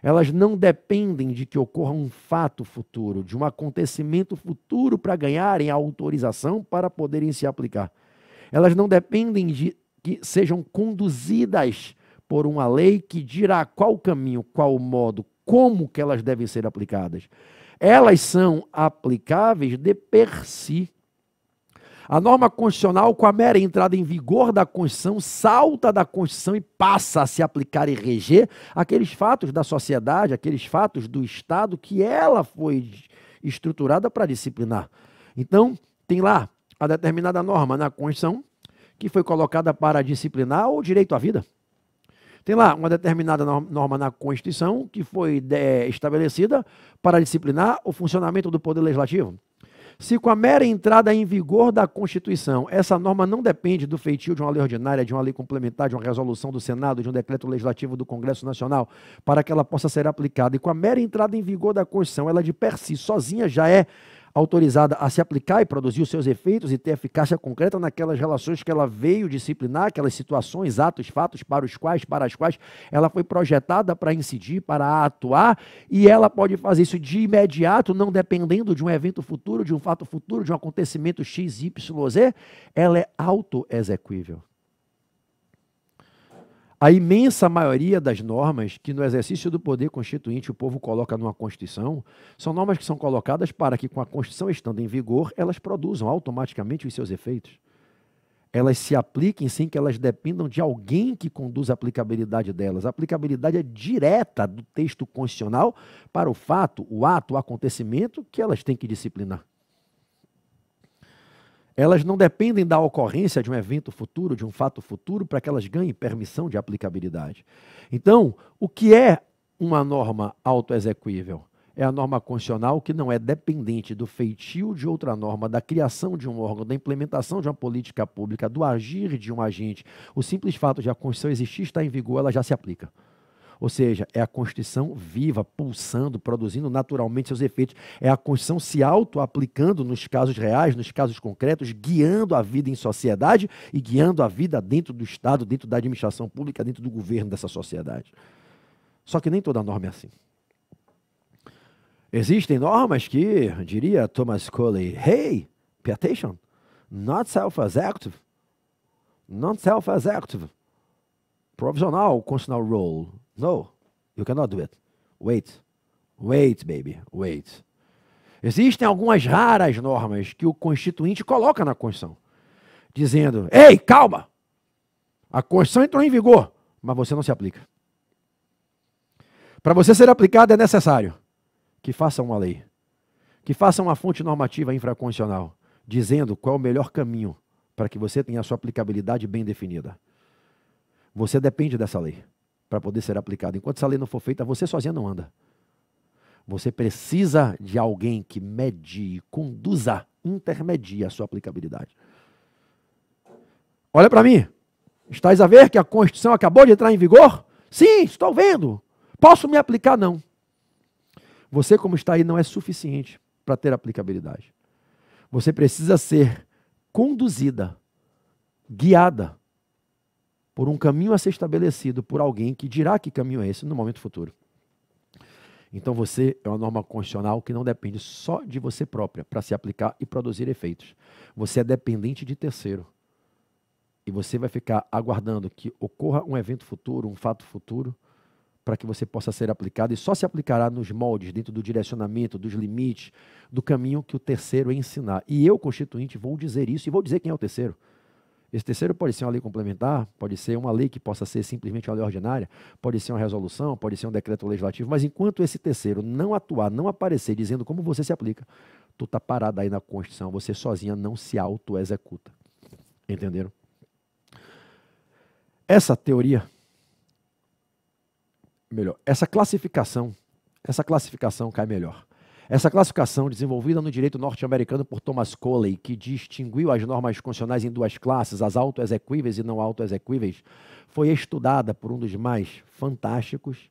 Elas não dependem de que ocorra um fato futuro, de um acontecimento futuro para ganharem a autorização para poderem se aplicar. Elas não dependem de que sejam conduzidas por uma lei que dirá qual caminho, qual modo, como que elas devem ser aplicadas. Elas são aplicáveis de per si. A norma constitucional, com a mera entrada em vigor da Constituição, salta da Constituição e passa a se aplicar e reger aqueles fatos da sociedade, aqueles fatos do Estado que ela foi estruturada para disciplinar. Então, tem lá a determinada norma na Constituição que foi colocada para disciplinar o direito à vida. Tem lá uma determinada norma na Constituição que foi é, estabelecida para disciplinar o funcionamento do Poder Legislativo. Se com a mera entrada em vigor da Constituição, essa norma não depende do feitio de uma lei ordinária, de uma lei complementar, de uma resolução do Senado, de um decreto legislativo do Congresso Nacional, para que ela possa ser aplicada, e com a mera entrada em vigor da Constituição, ela de per si sozinha já é autorizada a se aplicar e produzir os seus efeitos e ter eficácia concreta naquelas relações que ela veio disciplinar, aquelas situações, atos, fatos para os quais, para as quais ela foi projetada para incidir, para atuar, e ela pode fazer isso de imediato, não dependendo de um evento futuro, de um fato futuro, de um acontecimento XYZ, ela é auto-execuível. A imensa maioria das normas que, no exercício do poder constituinte, o povo coloca numa Constituição, são normas que são colocadas para que, com a Constituição estando em vigor, elas produzam automaticamente os seus efeitos. Elas se apliquem sem que elas dependam de alguém que conduza a aplicabilidade delas. A aplicabilidade é direta do texto constitucional para o fato, o ato, o acontecimento que elas têm que disciplinar elas não dependem da ocorrência de um evento futuro, de um fato futuro, para que elas ganhem permissão de aplicabilidade. Então, o que é uma norma autoexecuível? É a norma constitucional que não é dependente do feitio de outra norma, da criação de um órgão, da implementação de uma política pública, do agir de um agente. O simples fato de a Constituição existir, está em vigor, ela já se aplica. Ou seja, é a Constituição viva, pulsando, produzindo naturalmente seus efeitos. É a Constituição se auto-aplicando nos casos reais, nos casos concretos, guiando a vida em sociedade e guiando a vida dentro do Estado, dentro da administração pública, dentro do governo dessa sociedade. Só que nem toda norma é assim. Existem normas que, diria Thomas Coley, hey, pay attention, not self-executive, non self-executive, provisional, constitutional role no, you cannot do it. Wait. Wait, baby. Wait. Existem algumas raras normas que o Constituinte coloca na Constituição, dizendo: ei, calma! A Constituição entrou em vigor, mas você não se aplica. Para você ser aplicado é necessário que faça uma lei, que faça uma fonte normativa infraconstitucional, dizendo qual é o melhor caminho para que você tenha a sua aplicabilidade bem definida. Você depende dessa lei para poder ser aplicado. Enquanto essa lei não for feita, você sozinha não anda. Você precisa de alguém que medie, conduza, intermedie a sua aplicabilidade. Olha para mim. Estás a ver que a Constituição acabou de entrar em vigor? Sim, estou vendo. Posso me aplicar? Não. Você, como está aí, não é suficiente para ter aplicabilidade. Você precisa ser conduzida, guiada por um caminho a ser estabelecido por alguém que dirá que caminho é esse no momento futuro. Então você é uma norma constitucional que não depende só de você própria para se aplicar e produzir efeitos. Você é dependente de terceiro. E você vai ficar aguardando que ocorra um evento futuro, um fato futuro, para que você possa ser aplicado e só se aplicará nos moldes, dentro do direcionamento, dos limites, do caminho que o terceiro ensinar. E eu, constituinte, vou dizer isso e vou dizer quem é o terceiro. Esse terceiro pode ser uma lei complementar, pode ser uma lei que possa ser simplesmente uma lei ordinária, pode ser uma resolução, pode ser um decreto legislativo, mas enquanto esse terceiro não atuar, não aparecer dizendo como você se aplica, tu tá parado aí na Constituição, você sozinha não se auto-executa. Entenderam? Essa teoria, melhor, essa classificação, essa classificação cai melhor. Essa classificação, desenvolvida no direito norte-americano por Thomas Coley, que distinguiu as normas constitucionais em duas classes, as autoexequíveis e não autoexequíveis, foi estudada por um dos mais fantásticos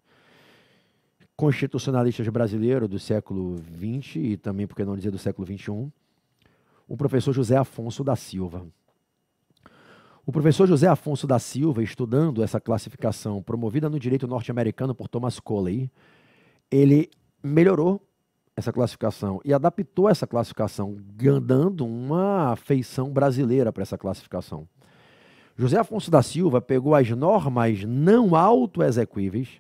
constitucionalistas brasileiros do século XX e também, por que não dizer, do século XXI, o professor José Afonso da Silva. O professor José Afonso da Silva, estudando essa classificação promovida no direito norte-americano por Thomas Coley, ele melhorou essa classificação e adaptou essa classificação, dando uma feição brasileira para essa classificação. José Afonso da Silva pegou as normas não auto-exequíveis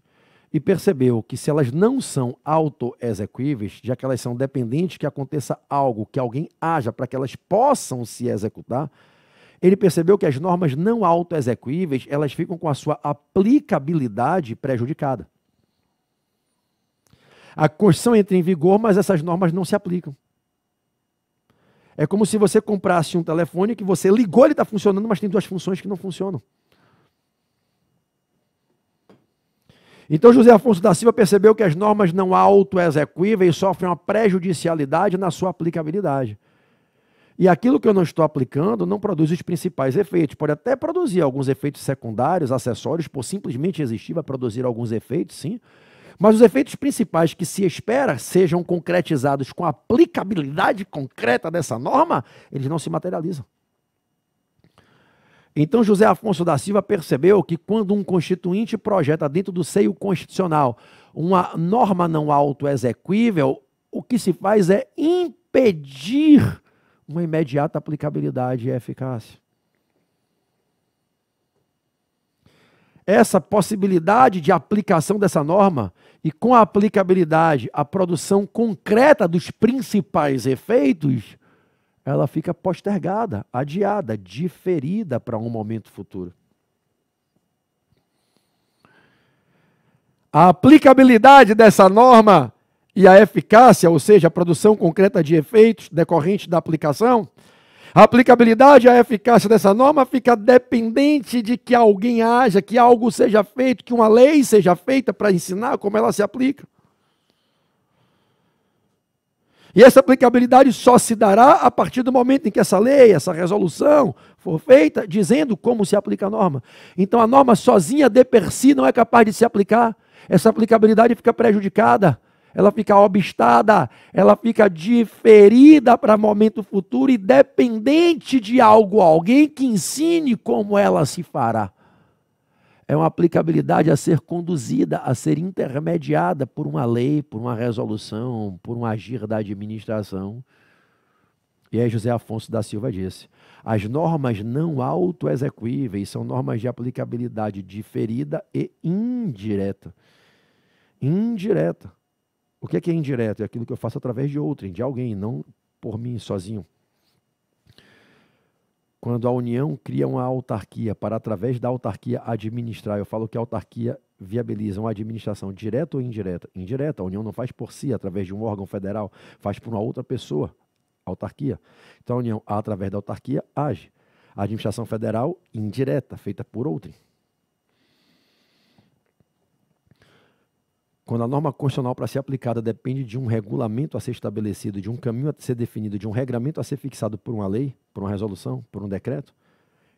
e percebeu que se elas não são auto-exequíveis, já que elas são dependentes que aconteça algo, que alguém haja para que elas possam se executar, ele percebeu que as normas não autoexequíveis, elas ficam com a sua aplicabilidade prejudicada. A Constituição entra em vigor, mas essas normas não se aplicam. É como se você comprasse um telefone que você ligou, ele está funcionando, mas tem duas funções que não funcionam. Então José Afonso da Silva percebeu que as normas não autoexecuíveis sofrem uma prejudicialidade na sua aplicabilidade. E aquilo que eu não estou aplicando não produz os principais efeitos. Pode até produzir alguns efeitos secundários, acessórios, por simplesmente existir, vai produzir alguns efeitos, sim. Mas os efeitos principais que se espera sejam concretizados com a aplicabilidade concreta dessa norma, eles não se materializam. Então José Afonso da Silva percebeu que quando um constituinte projeta dentro do seio constitucional uma norma não autoexequível, o que se faz é impedir uma imediata aplicabilidade e eficácia. essa possibilidade de aplicação dessa norma e com a aplicabilidade, a produção concreta dos principais efeitos, ela fica postergada, adiada, diferida para um momento futuro. A aplicabilidade dessa norma e a eficácia, ou seja, a produção concreta de efeitos decorrente da aplicação, a aplicabilidade e a eficácia dessa norma fica dependente de que alguém haja, que algo seja feito, que uma lei seja feita para ensinar como ela se aplica. E essa aplicabilidade só se dará a partir do momento em que essa lei, essa resolução for feita, dizendo como se aplica a norma. Então a norma sozinha de per si não é capaz de se aplicar. Essa aplicabilidade fica prejudicada ela fica obstada, ela fica diferida para momento futuro e dependente de algo, alguém que ensine como ela se fará. É uma aplicabilidade a ser conduzida, a ser intermediada por uma lei, por uma resolução, por um agir da administração. E aí José Afonso da Silva disse: as normas não autoexecuíveis são normas de aplicabilidade diferida e indireta. Indireta. O que é que é indireto? É aquilo que eu faço através de outrem, de alguém, não por mim sozinho. Quando a união cria uma autarquia para, através da autarquia, administrar. Eu falo que a autarquia viabiliza uma administração direta ou indireta. Indireta, a União não faz por si, através de um órgão federal, faz por uma outra pessoa, autarquia. Então a União, através da autarquia, age. A administração federal, indireta, feita por outrem. Quando a norma constitucional para ser aplicada depende de um regulamento a ser estabelecido, de um caminho a ser definido, de um regramento a ser fixado por uma lei, por uma resolução, por um decreto,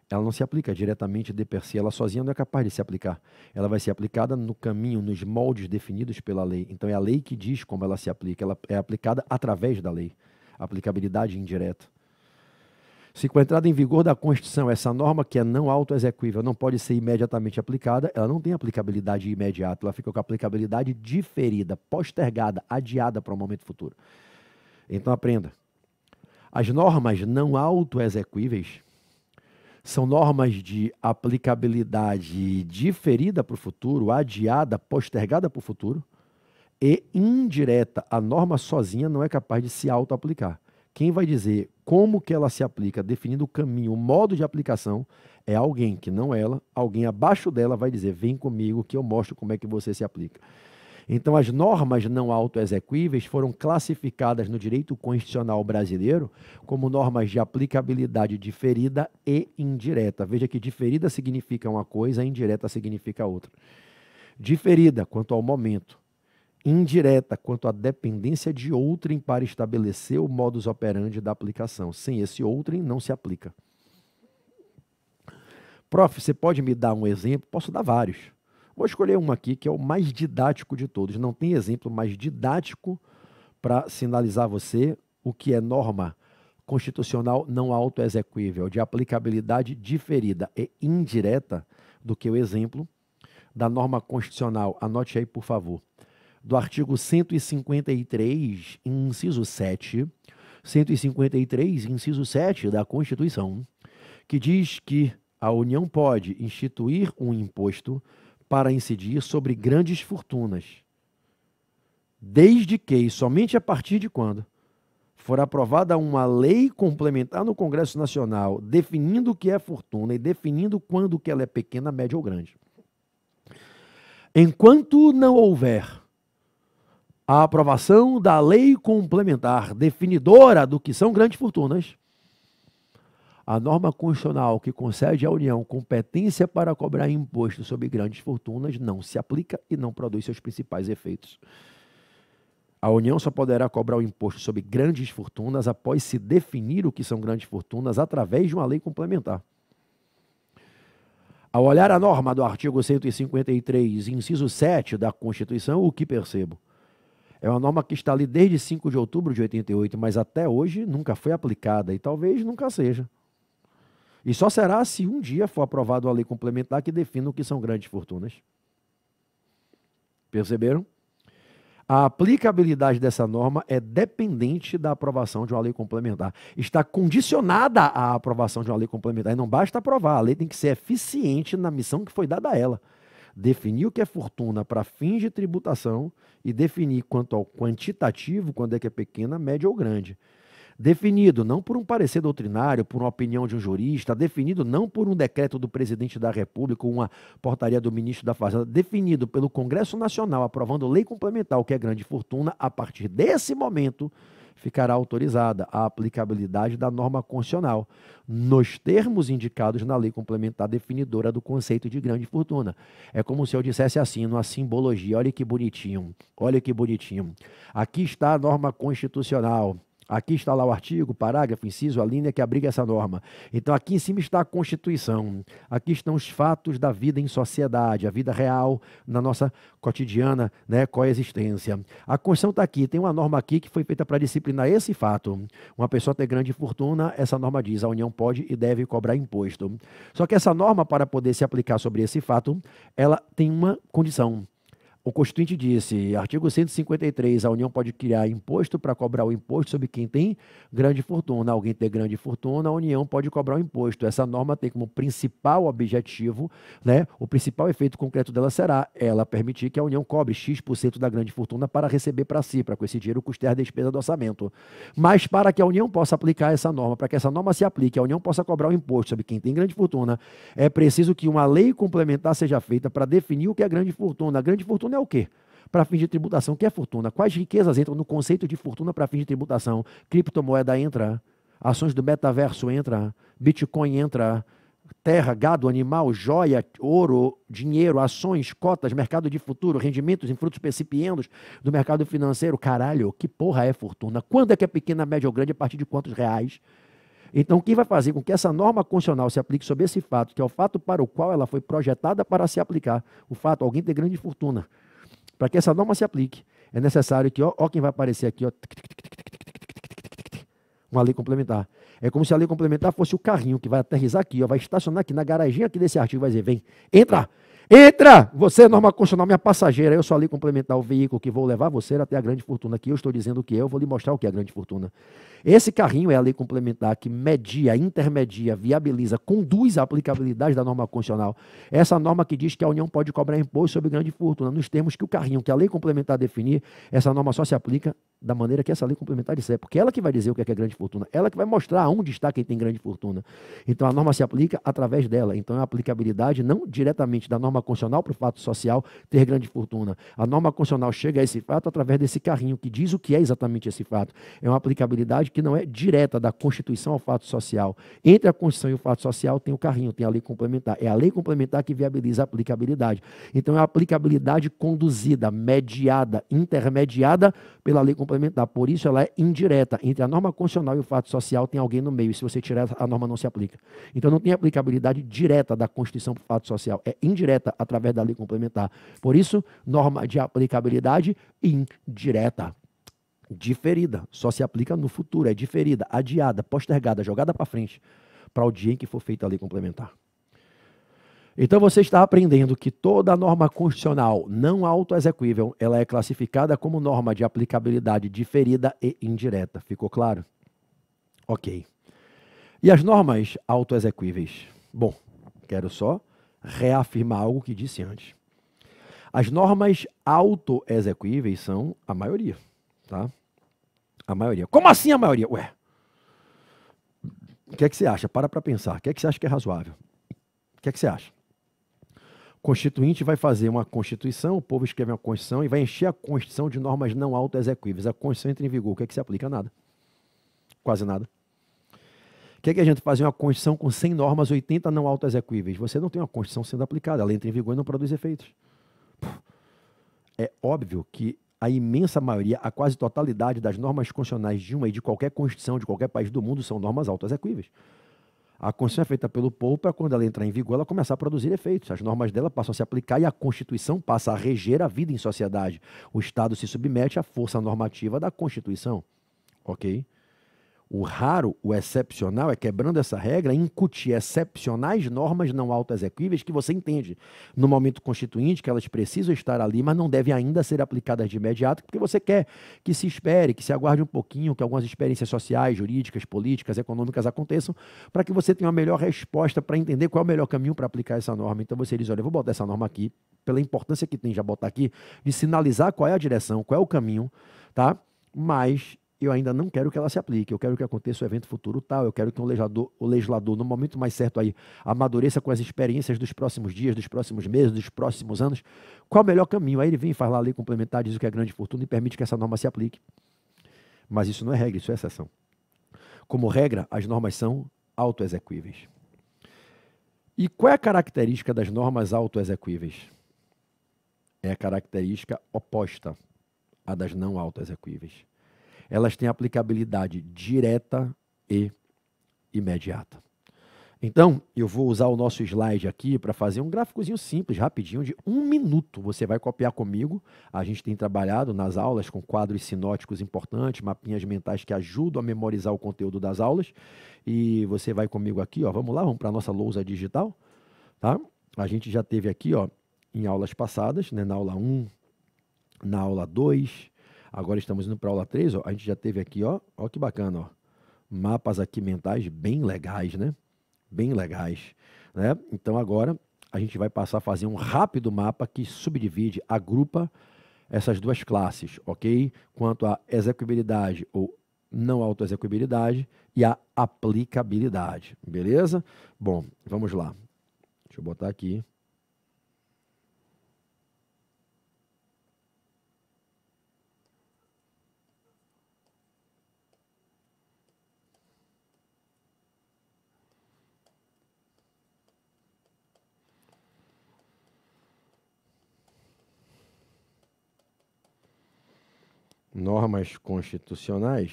ela não se aplica diretamente de per si, ela sozinha não é capaz de se aplicar. Ela vai ser aplicada no caminho, nos moldes definidos pela lei. Então é a lei que diz como ela se aplica, ela é aplicada através da lei. Aplicabilidade indireta. Se com a entrada em vigor da Constituição, essa norma que é não autoexecuível não pode ser imediatamente aplicada, ela não tem aplicabilidade imediata, ela fica com aplicabilidade diferida, postergada, adiada para um momento futuro. Então aprenda. As normas não autoexecuíveis são normas de aplicabilidade diferida para o futuro, adiada, postergada para o futuro, e indireta. A norma sozinha não é capaz de se auto-aplicar. Quem vai dizer como que ela se aplica, definindo o caminho, o modo de aplicação, é alguém que não ela, alguém abaixo dela vai dizer: vem comigo que eu mostro como é que você se aplica. Então, as normas não autoexequíveis foram classificadas no direito constitucional brasileiro como normas de aplicabilidade diferida e indireta. Veja que diferida significa uma coisa, indireta significa outra. Diferida quanto ao momento, indireta quanto à dependência de outrem para estabelecer o modus operandi da aplicação. Sem esse outrem, não se aplica. Prof, você pode me dar um exemplo? Posso dar vários. Vou escolher um aqui que é o mais didático de todos. Não tem exemplo mais didático para sinalizar você o que é norma constitucional não autoexecuível, de aplicabilidade diferida e indireta do que o exemplo da norma constitucional. Anote aí, por favor do artigo 153, inciso 7, 153, inciso 7 da Constituição, que diz que a União pode instituir um imposto para incidir sobre grandes fortunas, desde que, e somente a partir de quando, for aprovada uma lei complementar no Congresso Nacional definindo o que é fortuna e definindo quando que ela é pequena, média ou grande. Enquanto não houver a aprovação da lei complementar definidora do que são grandes fortunas, a norma constitucional que concede à União competência para cobrar imposto sobre grandes fortunas não se aplica e não produz seus principais efeitos. A União só poderá cobrar o imposto sobre grandes fortunas após se definir o que são grandes fortunas através de uma lei complementar. Ao olhar a norma do artigo 153, inciso 7 da Constituição, o que percebo? É uma norma que está ali desde 5 de outubro de 88, mas até hoje nunca foi aplicada e talvez nunca seja. E só será se um dia for aprovada uma lei complementar que defina o que são grandes fortunas. Perceberam? A aplicabilidade dessa norma é dependente da aprovação de uma lei complementar. Está condicionada à aprovação de uma lei complementar. E não basta aprovar, a lei tem que ser eficiente na missão que foi dada a ela definir o que é fortuna para fins de tributação e definir quanto ao quantitativo, quando é que é pequena, média ou grande. Definido não por um parecer doutrinário, por uma opinião de um jurista, definido não por um decreto do presidente da República ou uma portaria do ministro da Fazenda, definido pelo Congresso Nacional aprovando lei complementar o que é grande fortuna, a partir desse momento ficará autorizada a aplicabilidade da norma constitucional, nos termos indicados na lei complementar definidora do conceito de grande fortuna. É como se eu dissesse assim, numa simbologia: olha que bonitinho, olha que bonitinho. Aqui está a norma constitucional Aqui está lá o artigo, parágrafo, inciso, a linha que abriga essa norma. Então, aqui em cima está a Constituição. Aqui estão os fatos da vida em sociedade, a vida real na nossa cotidiana né, coexistência. A Constituição está aqui, tem uma norma aqui que foi feita para disciplinar esse fato. Uma pessoa ter grande fortuna, essa norma diz, a União pode e deve cobrar imposto. Só que essa norma, para poder se aplicar sobre esse fato, ela tem uma condição o Constituinte disse, artigo 153, a União pode criar imposto para cobrar o imposto sobre quem tem grande fortuna. Alguém ter grande fortuna, a União pode cobrar o imposto. Essa norma tem como principal objetivo, né, o principal efeito concreto dela será ela permitir que a União cobre X% da grande fortuna para receber para si, para com esse dinheiro custear a despesa do orçamento. Mas para que a União possa aplicar essa norma, para que essa norma se aplique, a União possa cobrar o imposto sobre quem tem grande fortuna, é preciso que uma lei complementar seja feita para definir o que é grande fortuna. A grande fortuna fortuna é o quê? Para fins de tributação, o que é fortuna? Quais riquezas entram no conceito de fortuna para fins de tributação? Criptomoeda entra, ações do metaverso entra, Bitcoin entra, terra, gado, animal, joia, ouro, dinheiro, ações, cotas, mercado de futuro, rendimentos em frutos percipiendos do mercado financeiro. Caralho, que porra é fortuna? Quando é que é pequena, média ou grande? A partir de quantos reais? Então, o que vai fazer com que essa norma constitucional se aplique sobre esse fato, que é o fato para o qual ela foi projetada para se aplicar, o fato, alguém ter grande fortuna, para que essa norma se aplique, é necessário que, ó, ó quem vai aparecer aqui, ó, uma lei complementar. É como se a lei complementar fosse o carrinho que vai aterrizar aqui, ó, vai estacionar aqui na garagem aqui desse artigo, vai dizer, vem, entra, Entra! Você, é norma constitucional, minha passageira, eu só ali complementar o veículo que vou levar você até a grande fortuna, Aqui eu estou dizendo que é, eu vou lhe mostrar o que é a grande fortuna. Esse carrinho é a lei complementar que media, intermedia, viabiliza, conduz a aplicabilidade da norma constitucional. Essa norma que diz que a União pode cobrar imposto sobre grande fortuna, nos termos que o carrinho, que a lei complementar definir, essa norma só se aplica da maneira que essa lei complementar disser, porque ela que vai dizer o que é, que é grande fortuna, ela que vai mostrar onde está quem tem grande fortuna. Então a norma se aplica através dela. Então é a aplicabilidade não diretamente da norma constitucional para o fato social ter grande fortuna. A norma constitucional chega a esse fato através desse carrinho que diz o que é exatamente esse fato. É uma aplicabilidade que não é direta da Constituição ao fato social. Entre a Constituição e o fato social tem o carrinho, tem a lei complementar. É a lei complementar que viabiliza a aplicabilidade. Então é a aplicabilidade conduzida, mediada, intermediada pela lei complementar complementar. Por isso, ela é indireta. Entre a norma constitucional e o fato social, tem alguém no meio. E se você tirar, a norma não se aplica. Então, não tem aplicabilidade direta da Constituição para o fato social. É indireta através da lei complementar. Por isso, norma de aplicabilidade indireta diferida. Só se aplica no futuro, é diferida, adiada, postergada, jogada para frente, para o dia em que for feita a lei complementar. Então você está aprendendo que toda norma constitucional não autoexecuível, ela é classificada como norma de aplicabilidade diferida e indireta. Ficou claro? OK. E as normas autoexecuíveis? Bom, quero só reafirmar algo que disse antes. As normas autoexecuíveis são a maioria, tá? A maioria. Como assim a maioria? Ué. O que é que você acha? Para para pensar. O que é que você acha que é razoável? O que é que você acha? Constituinte vai fazer uma Constituição, o povo escreve uma Constituição e vai encher a Constituição de normas não autoexequíveis. A Constituição entra em vigor. O que é que se aplica? Nada. Quase nada. O que é que a gente faz? Uma Constituição com 100 normas, 80 não autoexequíveis. Você não tem uma Constituição sendo aplicada. Ela entra em vigor e não produz efeitos. É óbvio que a imensa maioria, a quase totalidade das normas constitucionais de uma e de qualquer Constituição de qualquer país do mundo são normas autoexequíveis. exequíveis a Constituição é feita pelo povo para quando ela entrar em vigor, ela começar a produzir efeitos. As normas dela passam a se aplicar e a Constituição passa a reger a vida em sociedade. O Estado se submete à força normativa da Constituição. Ok? O raro, o excepcional, é quebrando essa regra, incutir excepcionais normas não auto que você entende no momento constituinte que elas precisam estar ali, mas não devem ainda ser aplicadas de imediato, porque você quer que se espere, que se aguarde um pouquinho, que algumas experiências sociais, jurídicas, políticas, econômicas aconteçam, para que você tenha uma melhor resposta para entender qual é o melhor caminho para aplicar essa norma. Então você diz: olha, eu vou botar essa norma aqui, pela importância que tem, já botar aqui, de sinalizar qual é a direção, qual é o caminho, tá? Mas eu ainda não quero que ela se aplique, eu quero que aconteça o um evento futuro tal, eu quero que o um legislador, o legislador, no momento mais certo aí, amadureça com as experiências dos próximos dias, dos próximos meses, dos próximos anos. Qual o melhor caminho? Aí ele vem falar faz lá a lei complementar, diz o que é grande fortuna e permite que essa norma se aplique. Mas isso não é regra, isso é exceção. Como regra, as normas são autoexequíveis. E qual é a característica das normas autoexequíveis? É a característica oposta à das não autoexequíveis elas têm aplicabilidade direta e imediata. Então, eu vou usar o nosso slide aqui para fazer um gráficozinho simples, rapidinho, de um minuto. Você vai copiar comigo. A gente tem trabalhado nas aulas com quadros sinóticos importantes, mapinhas mentais que ajudam a memorizar o conteúdo das aulas. E você vai comigo aqui, ó. Vamos lá, vamos para a nossa lousa digital. Tá? A gente já teve aqui, ó, em aulas passadas, né, na aula 1, na aula 2, Agora estamos indo para aula 3, ó. A gente já teve aqui, ó, ó que bacana, ó. Mapas aqui mentais bem legais, né? Bem legais, né? Então agora a gente vai passar a fazer um rápido mapa que subdivide, agrupa essas duas classes, ok? Quanto à execuibilidade ou não autoexecuibilidade e a aplicabilidade, beleza? Bom, vamos lá. Deixa eu botar aqui. normas constitucionais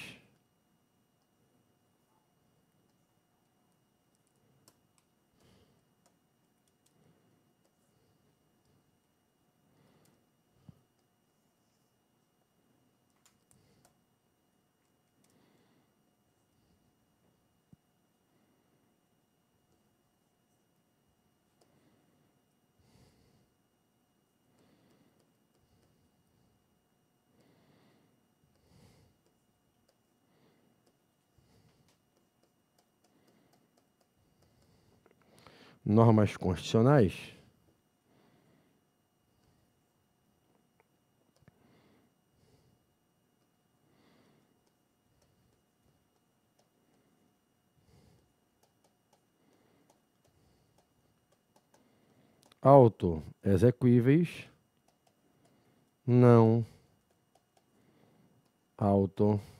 normas constitucionais. auto-exequíveis, não auto-exequíveis.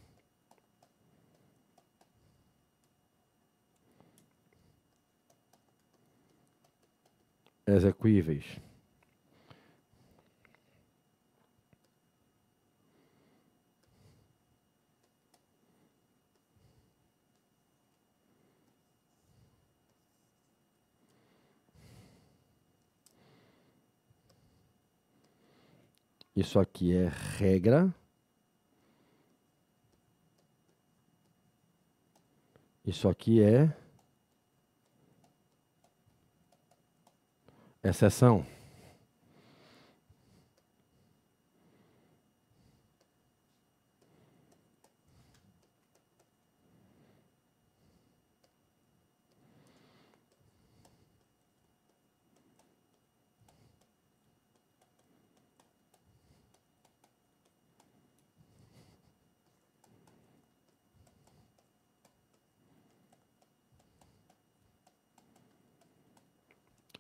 exequíveis. Isso aqui é regra. Isso aqui é exceção.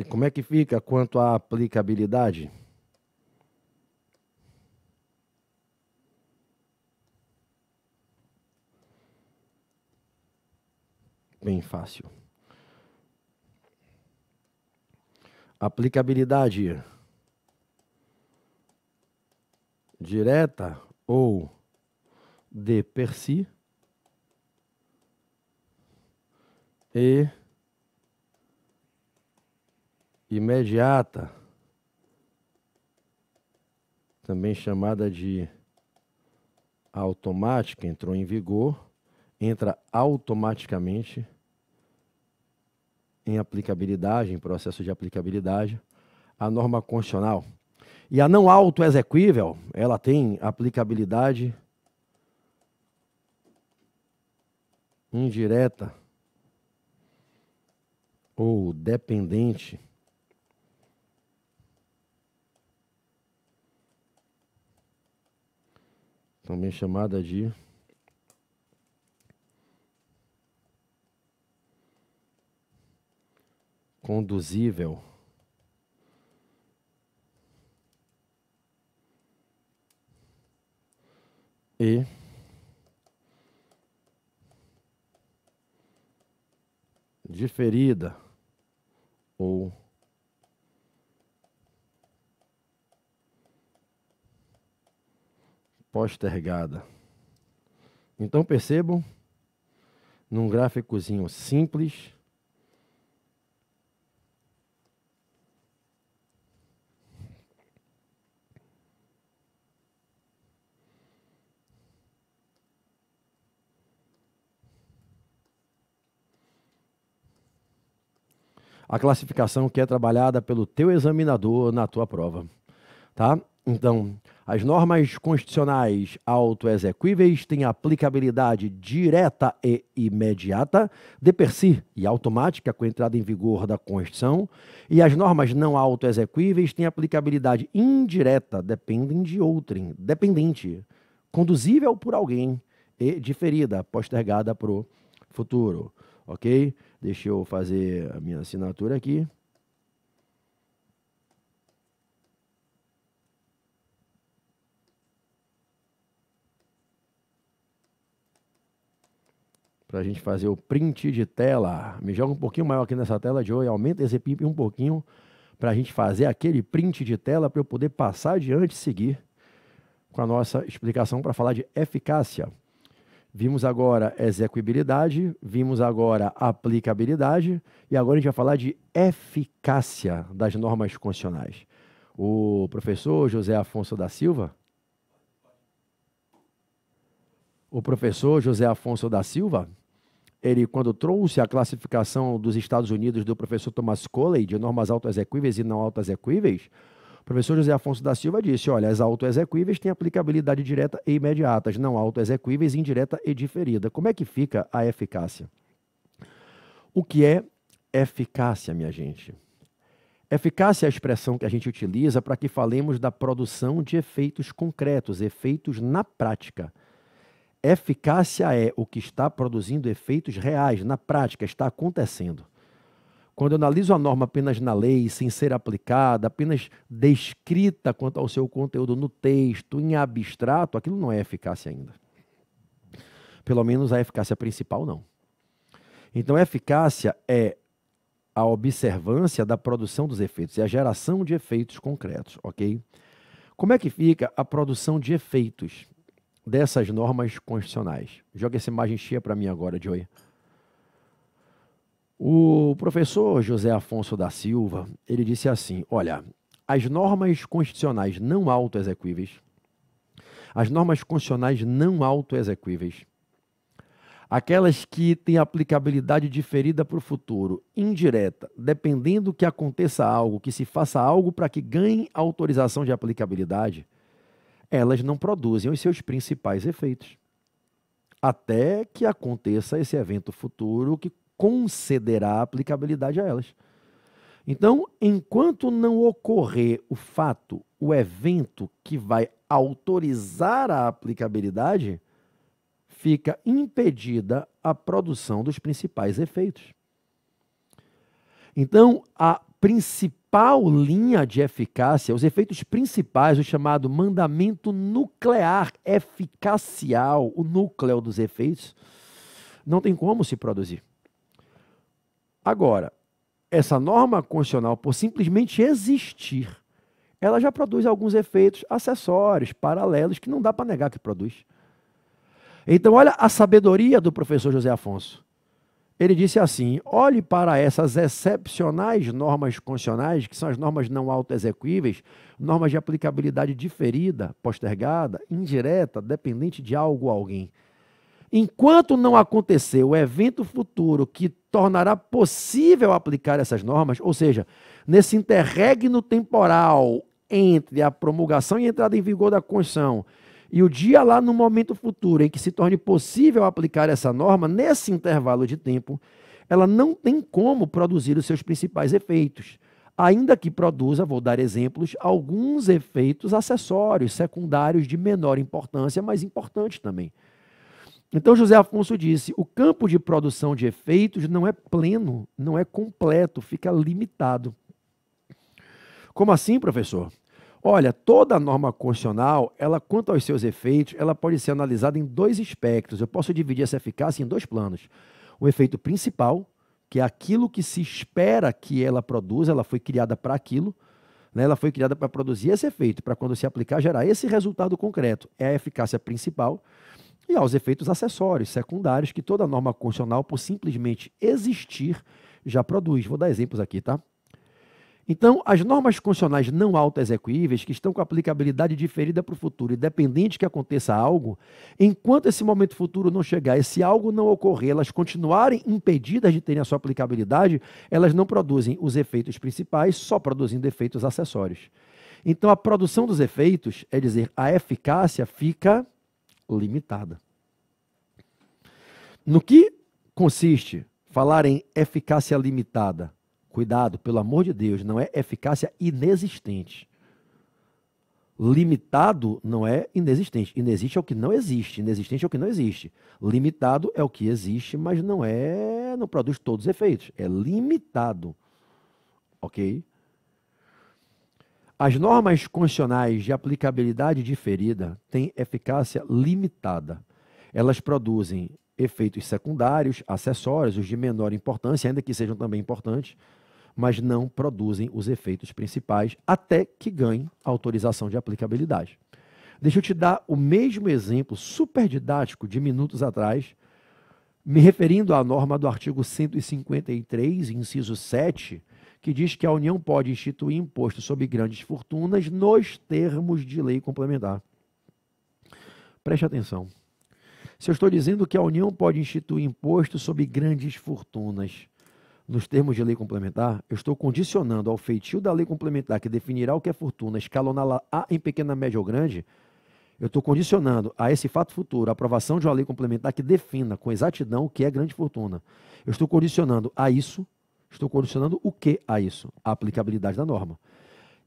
como é que fica quanto à aplicabilidade? Bem fácil. Aplicabilidade direta ou de per si e imediata, também chamada de automática, entrou em vigor, entra automaticamente em aplicabilidade, em processo de aplicabilidade, a norma constitucional. E a não autoexequível, ela tem aplicabilidade indireta ou dependente também chamada de conduzível. E diferida. postergada. Então percebam, num gráficozinho simples, a classificação que é trabalhada pelo teu examinador na tua prova, tá? Então, as normas constitucionais autoexequíveis têm aplicabilidade direta e imediata, de per si e automática com a entrada em vigor da Constituição, e as normas não autoexequíveis têm aplicabilidade indireta, dependem de outrem, dependente, conduzível por alguém e diferida, postergada para o futuro. Ok? Deixa eu fazer a minha assinatura aqui. para a gente fazer o print de tela. Me joga um pouquinho maior aqui nessa tela, Joey. Aumenta esse pimp um pouquinho para a gente fazer aquele print de tela para eu poder passar adiante e seguir com a nossa explicação para falar de eficácia. Vimos agora execuibilidade, vimos agora aplicabilidade e agora a gente vai falar de eficácia das normas constitucionais. O professor José Afonso da Silva. O professor José Afonso da Silva ele, quando trouxe a classificação dos Estados Unidos do professor Thomas Coley de normas autoexequíveis e não autoexequíveis, o professor José Afonso da Silva disse: olha, as autoexequíveis têm aplicabilidade direta e imediata, as não autoexequíveis, indireta e diferida. Como é que fica a eficácia? O que é eficácia, minha gente? Eficácia é a expressão que a gente utiliza para que falemos da produção de efeitos concretos, efeitos na prática Eficácia é o que está produzindo efeitos reais na prática, está acontecendo. Quando eu analiso a norma apenas na lei, sem ser aplicada, apenas descrita quanto ao seu conteúdo no texto, em abstrato, aquilo não é eficácia ainda. Pelo menos a eficácia principal não. Então, eficácia é a observância da produção dos efeitos e é a geração de efeitos concretos, ok? Como é que fica a produção de efeitos? dessas normas constitucionais. Joga essa imagem cheia para mim agora, Joey. O professor José Afonso da Silva, ele disse assim: "Olha, as normas constitucionais não autoexequíveis, as normas constitucionais não autoexequíveis, aquelas que têm aplicabilidade diferida para o futuro, indireta, dependendo que aconteça algo, que se faça algo para que ganhe autorização de aplicabilidade, elas não produzem os seus principais efeitos. Até que aconteça esse evento futuro que concederá aplicabilidade a elas. Então, enquanto não ocorrer o fato, o evento que vai autorizar a aplicabilidade, fica impedida a produção dos principais efeitos. Então, a principal linha de eficácia, os efeitos principais, o chamado mandamento nuclear eficacial, o núcleo dos efeitos, não tem como se produzir. Agora, essa norma constitucional, por simplesmente existir, ela já produz alguns efeitos acessórios, paralelos, que não dá para negar que produz. Então, olha a sabedoria do professor José Afonso. Ele disse assim: olhe para essas excepcionais normas constitucionais, que são as normas não autoexecuíveis, normas de aplicabilidade diferida, postergada, indireta, dependente de algo ou alguém. Enquanto não acontecer o evento futuro que tornará possível aplicar essas normas, ou seja, nesse interregno temporal entre a promulgação e a entrada em vigor da Constituição e o dia lá no momento futuro em que se torne possível aplicar essa norma, nesse intervalo de tempo, ela não tem como produzir os seus principais efeitos. Ainda que produza, vou dar exemplos, alguns efeitos acessórios, secundários de menor importância, mas importantes também. Então José Afonso disse: o campo de produção de efeitos não é pleno, não é completo, fica limitado. Como assim, professor? Olha, toda norma constitucional, ela quanto aos seus efeitos, ela pode ser analisada em dois espectros. Eu posso dividir essa eficácia em dois planos. O efeito principal, que é aquilo que se espera que ela produza, ela foi criada para aquilo, né? ela foi criada para produzir esse efeito, para quando se aplicar gerar esse resultado concreto. É a eficácia principal. E aos efeitos acessórios, secundários, que toda norma constitucional, por simplesmente existir, já produz. Vou dar exemplos aqui, tá? Então, as normas constitucionais não autoexecuíveis, que estão com aplicabilidade diferida para o futuro e dependente que aconteça algo, enquanto esse momento futuro não chegar, esse algo não ocorrer, elas continuarem impedidas de terem a sua aplicabilidade, elas não produzem os efeitos principais, só produzindo efeitos acessórios. Então, a produção dos efeitos, é dizer, a eficácia fica limitada. No que consiste falar em eficácia limitada? Cuidado, pelo amor de Deus, não é eficácia inexistente. Limitado não é inexistente. Inexiste é o que não existe. Inexistente é o que não existe. Limitado é o que existe, mas não é, não produz todos os efeitos. É limitado. OK? As normas constitucionais de aplicabilidade diferida têm eficácia limitada. Elas produzem efeitos secundários, acessórios, os de menor importância, ainda que sejam também importantes, mas não produzem os efeitos principais até que ganhem autorização de aplicabilidade. Deixa eu te dar o mesmo exemplo super didático de minutos atrás, me referindo à norma do artigo 153, inciso 7, que diz que a União pode instituir imposto sobre grandes fortunas nos termos de lei complementar. Preste atenção. Se eu estou dizendo que a União pode instituir imposto sobre grandes fortunas, nos termos de lei complementar, eu estou condicionando ao feitio da lei complementar que definirá o que é fortuna, escaloná-la a em pequena, média ou grande, eu estou condicionando a esse fato futuro a aprovação de uma lei complementar que defina com exatidão o que é grande fortuna. Eu estou condicionando a isso, estou condicionando o que a isso? A aplicabilidade da norma.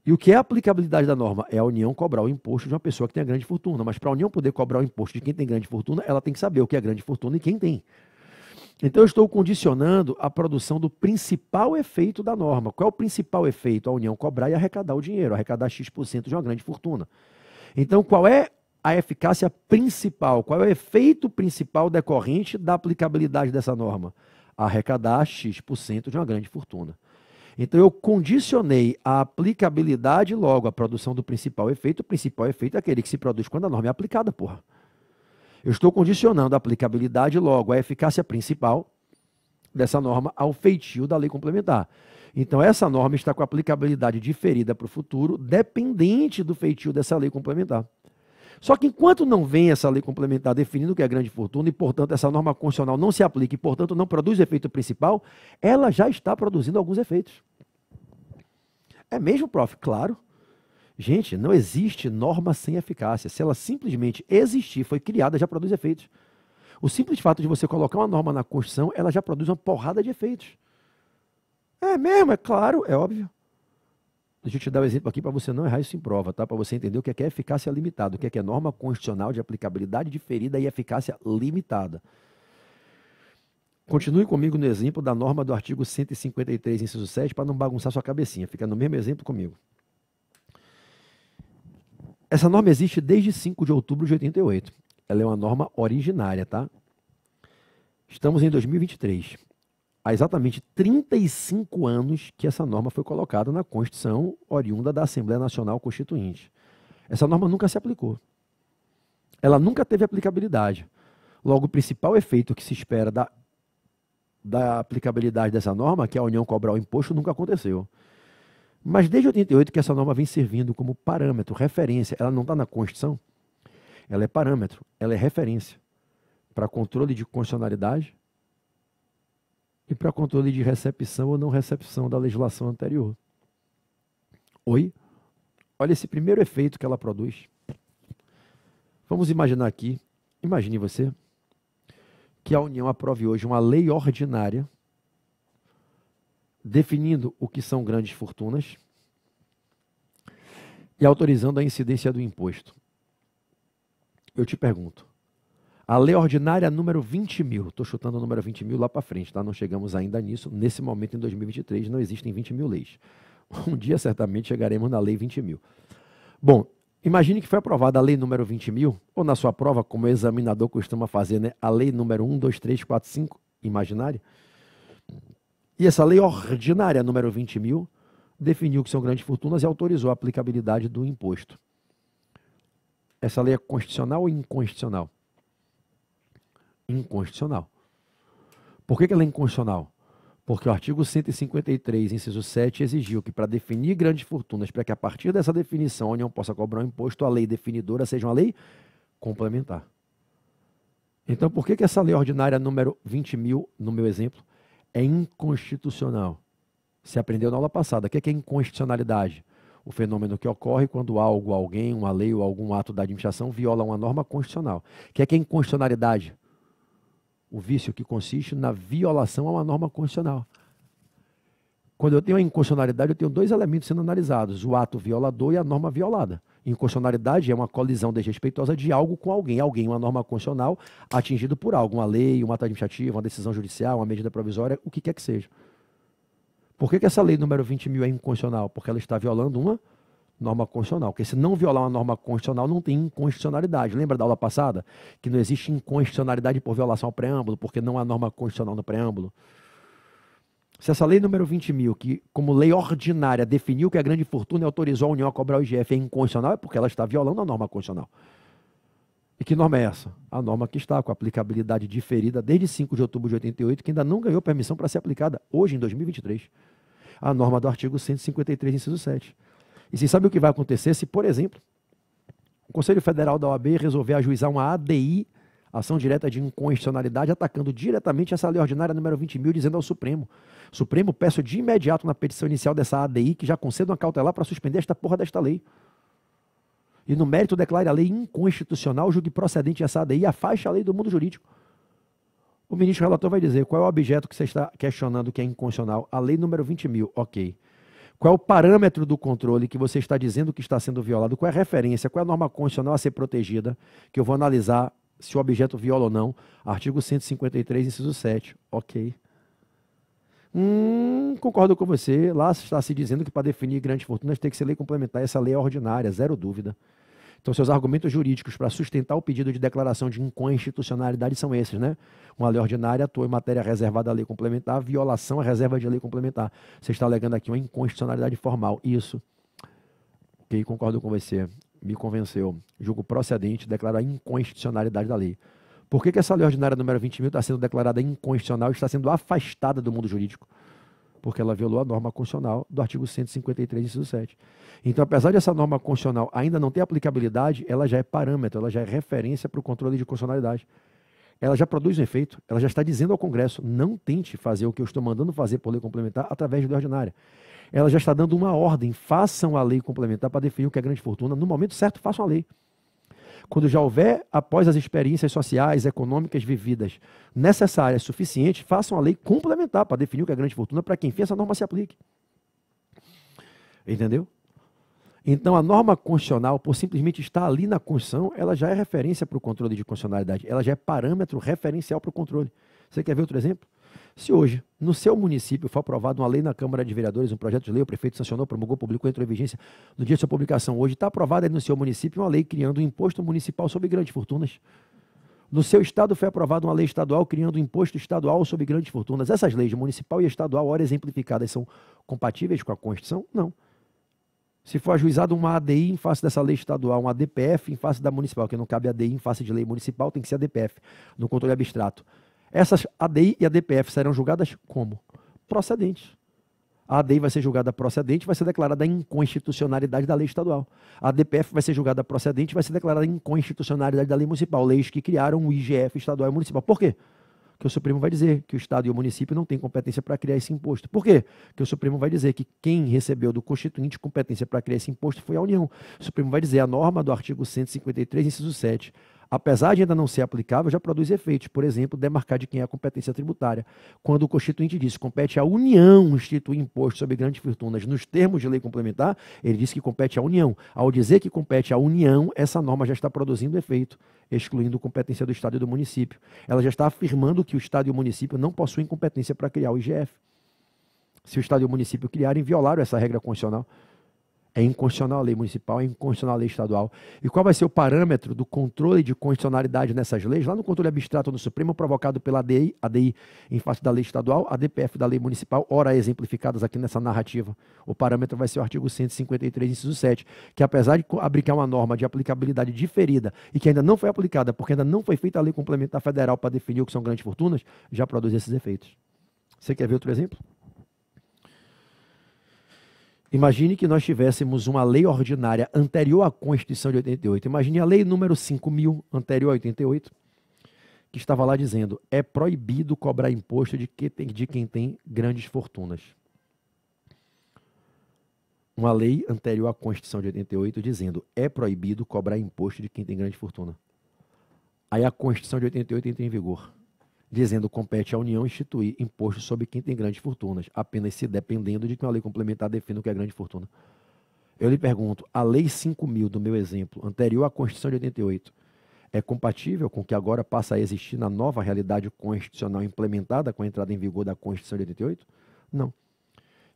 E o que é a aplicabilidade da norma? É a União cobrar o imposto de uma pessoa que tem grande fortuna. Mas para a União poder cobrar o imposto de quem tem grande fortuna, ela tem que saber o que é grande fortuna e quem tem. Então, eu estou condicionando a produção do principal efeito da norma. Qual é o principal efeito? A União cobrar e arrecadar o dinheiro, arrecadar X% de uma grande fortuna. Então, qual é a eficácia principal? Qual é o efeito principal decorrente da aplicabilidade dessa norma? Arrecadar X% de uma grande fortuna. Então, eu condicionei a aplicabilidade logo à produção do principal efeito. O principal efeito é aquele que se produz quando a norma é aplicada, porra. Eu estou condicionando a aplicabilidade, logo, a eficácia principal dessa norma ao feitio da lei complementar. Então, essa norma está com aplicabilidade diferida para o futuro, dependente do feitio dessa lei complementar. Só que enquanto não vem essa lei complementar definindo o que é grande fortuna e, portanto, essa norma constitucional não se aplica e, portanto, não produz efeito principal, ela já está produzindo alguns efeitos. É mesmo, prof? Claro. Gente, não existe norma sem eficácia. Se ela simplesmente existir, foi criada, já produz efeitos. O simples fato de você colocar uma norma na Constituição, ela já produz uma porrada de efeitos. É mesmo, é claro, é óbvio. Deixa eu te dar um exemplo aqui para você não errar isso em prova, tá? Para você entender o que é, que é eficácia limitada, o que é, que é norma constitucional de aplicabilidade diferida e eficácia limitada. Continue comigo no exemplo da norma do artigo 153, inciso 7, para não bagunçar sua cabecinha. Fica no mesmo exemplo comigo. Essa norma existe desde 5 de outubro de 88. Ela é uma norma originária, tá? Estamos em 2023. Há exatamente 35 anos que essa norma foi colocada na Constituição oriunda da Assembleia Nacional Constituinte. Essa norma nunca se aplicou. Ela nunca teve aplicabilidade. Logo, o principal efeito que se espera da, da aplicabilidade dessa norma, que é a União cobrar o imposto, nunca aconteceu. Mas desde 88 que essa norma vem servindo como parâmetro, referência, ela não está na Constituição, ela é parâmetro, ela é referência para controle de constitucionalidade e para controle de recepção ou não recepção da legislação anterior. Oi? Olha esse primeiro efeito que ela produz. Vamos imaginar aqui, imagine você, que a União aprove hoje uma lei ordinária definindo o que são grandes fortunas e autorizando a incidência do imposto. Eu te pergunto, a lei ordinária número 20 mil, estou chutando o número 20 mil lá para frente, tá? não chegamos ainda nisso, nesse momento em 2023 não existem 20 mil leis. Um dia certamente chegaremos na lei 20 mil. Bom, imagine que foi aprovada a lei número 20 mil, ou na sua prova, como o examinador costuma fazer, né? a lei número 1, 2, 3, 4, 5, imaginária, e essa lei ordinária número 20.000, mil definiu que são grandes fortunas e autorizou a aplicabilidade do imposto. Essa lei é constitucional ou inconstitucional? Inconstitucional. Por que, que ela é inconstitucional? Porque o artigo 153, inciso 7, exigiu que, para definir grandes fortunas, para que a partir dessa definição a União possa cobrar um imposto, a lei definidora seja uma lei complementar. Então, por que, que essa lei ordinária número 20 mil, no meu exemplo, é inconstitucional. Você aprendeu na aula passada. O é que é, inconstitucionalidade? O fenômeno que ocorre quando algo, alguém, uma lei ou algum ato da administração viola uma norma constitucional. O que é, que é inconstitucionalidade? O vício que consiste na violação a uma norma constitucional. Quando eu tenho a inconstitucionalidade, eu tenho dois elementos sendo analisados: o ato violador e a norma violada. Inconstitucionalidade é uma colisão desrespeitosa de algo com alguém. Alguém, uma norma constitucional, atingido por algo, uma lei, uma ata administrativa, uma decisão judicial, uma medida provisória, o que quer que seja. Por que, que essa lei número 20 mil é inconstitucional? Porque ela está violando uma norma constitucional. Porque se não violar uma norma constitucional, não tem inconstitucionalidade. Lembra da aula passada? Que não existe inconstitucionalidade por violação ao preâmbulo, porque não há norma constitucional no preâmbulo. Se essa lei número 20 mil, que como lei ordinária definiu que a grande fortuna e é autorizou a União a cobrar o IGF é inconstitucional, é porque ela está violando a norma constitucional. E que norma é essa? A norma que está com aplicabilidade diferida desde 5 de outubro de 88, que ainda não ganhou permissão para ser aplicada hoje, em 2023. A norma do artigo 153, inciso 7. E vocês sabem o que vai acontecer se, por exemplo, o Conselho Federal da OAB resolver ajuizar uma ADI ação direta de inconstitucionalidade, atacando diretamente essa lei ordinária número 20 mil, dizendo ao Supremo: Supremo, peço de imediato na petição inicial dessa ADI que já conceda uma cautelar para suspender esta porra desta lei. E no mérito declare a lei inconstitucional, julgue procedente essa ADI, afaixa a lei do mundo jurídico. O ministro relator vai dizer qual é o objeto que você está questionando que é inconstitucional. A lei número 20 mil, ok. Qual é o parâmetro do controle que você está dizendo que está sendo violado? Qual é a referência? Qual é a norma constitucional a ser protegida? Que eu vou analisar se o objeto viola ou não. Artigo 153, inciso 7. Ok. Hum, concordo com você. Lá está se dizendo que para definir grandes fortunas tem que ser lei complementar. Essa lei é ordinária, zero dúvida. Então, seus argumentos jurídicos para sustentar o pedido de declaração de inconstitucionalidade são esses, né? Uma lei ordinária atua em matéria reservada à lei complementar, violação à reserva de lei complementar. Você está alegando aqui uma inconstitucionalidade formal. Isso. Ok, concordo com você me convenceu, julgo procedente declarar a inconstitucionalidade da lei. Por que, que essa lei ordinária número 20 mil está sendo declarada inconstitucional e está sendo afastada do mundo jurídico? Porque ela violou a norma constitucional do artigo 153, inciso 7. Então, apesar de essa norma constitucional ainda não ter aplicabilidade, ela já é parâmetro, ela já é referência para o controle de constitucionalidade. Ela já produz um efeito, ela já está dizendo ao Congresso: não tente fazer o que eu estou mandando fazer por lei complementar através de lei ordinária ela já está dando uma ordem: façam a lei complementar para definir o que é grande fortuna. No momento certo, façam a lei. Quando já houver, após as experiências sociais, econômicas vividas necessárias, suficientes, façam a lei complementar para definir o que é grande fortuna, para que enfim essa norma se aplique. Entendeu? Então, a norma constitucional, por simplesmente estar ali na Constituição, ela já é referência para o controle de constitucionalidade, ela já é parâmetro referencial para o controle. Você quer ver outro exemplo? Se hoje, no seu município, for aprovada uma lei na Câmara de Vereadores, um projeto de lei, o prefeito sancionou, promulgou, publicou, entrou em vigência no dia de sua publicação. Hoje está aprovada no seu município uma lei criando um imposto municipal sobre grandes fortunas. No seu estado foi aprovada uma lei estadual criando um imposto estadual sobre grandes fortunas. Essas leis, municipal e estadual, ora exemplificadas, são compatíveis com a Constituição? Não. Se for ajuizado uma ADI em face dessa lei estadual, uma DPF em face da municipal, que não cabe ADI em face de lei municipal, tem que ser a DPF, no controle abstrato. Essas ADI e ADPF serão julgadas como? Procedentes. A ADI vai ser julgada procedente, vai ser declarada inconstitucionalidade da lei estadual. A ADPF vai ser julgada procedente, vai ser declarada inconstitucionalidade da lei municipal. Leis que criaram o IGF estadual e municipal. Por quê? que o Supremo vai dizer que o Estado e o município não têm competência para criar esse imposto. Por quê? Que o Supremo vai dizer que quem recebeu do Constituinte competência para criar esse imposto foi a União. O Supremo vai dizer a norma do artigo 153, inciso 7 apesar de ainda não ser aplicável, já produz efeitos. Por exemplo, demarcar de quem é a competência tributária. Quando o constituinte diz compete à União instituir imposto sobre grandes fortunas nos termos de lei complementar, ele diz que compete à União. Ao dizer que compete à União, essa norma já está produzindo efeito, excluindo competência do Estado e do município. Ela já está afirmando que o Estado e o município não possuem competência para criar o IGF. Se o Estado e o município criarem, violaram essa regra constitucional. É inconstitucional a lei municipal, é inconstitucional a lei estadual. E qual vai ser o parâmetro do controle de constitucionalidade nessas leis? Lá no controle abstrato no Supremo, provocado pela ADI, ADI em face da lei estadual, a DPF da lei municipal, ora exemplificadas aqui nessa narrativa. O parâmetro vai ser o artigo 153, inciso 7, que apesar de abrigar uma norma de aplicabilidade diferida e que ainda não foi aplicada, porque ainda não foi feita a lei complementar federal para definir o que são grandes fortunas, já produz esses efeitos. Você quer ver outro exemplo? Imagine que nós tivéssemos uma lei ordinária anterior à Constituição de 88. Imagine a lei número 5.000, anterior a 88, que estava lá dizendo: é proibido cobrar imposto de quem tem, de quem tem grandes fortunas. Uma lei anterior à Constituição de 88 dizendo: é proibido cobrar imposto de quem tem grande fortuna. Aí a Constituição de 88 entra em vigor dizendo compete à União instituir imposto sobre quem tem grandes fortunas, apenas se dependendo de que uma lei complementar defina o que é grande fortuna. Eu lhe pergunto, a Lei 5.000 do meu exemplo, anterior à Constituição de 88, é compatível com o que agora passa a existir na nova realidade constitucional implementada com a entrada em vigor da Constituição de 88? Não.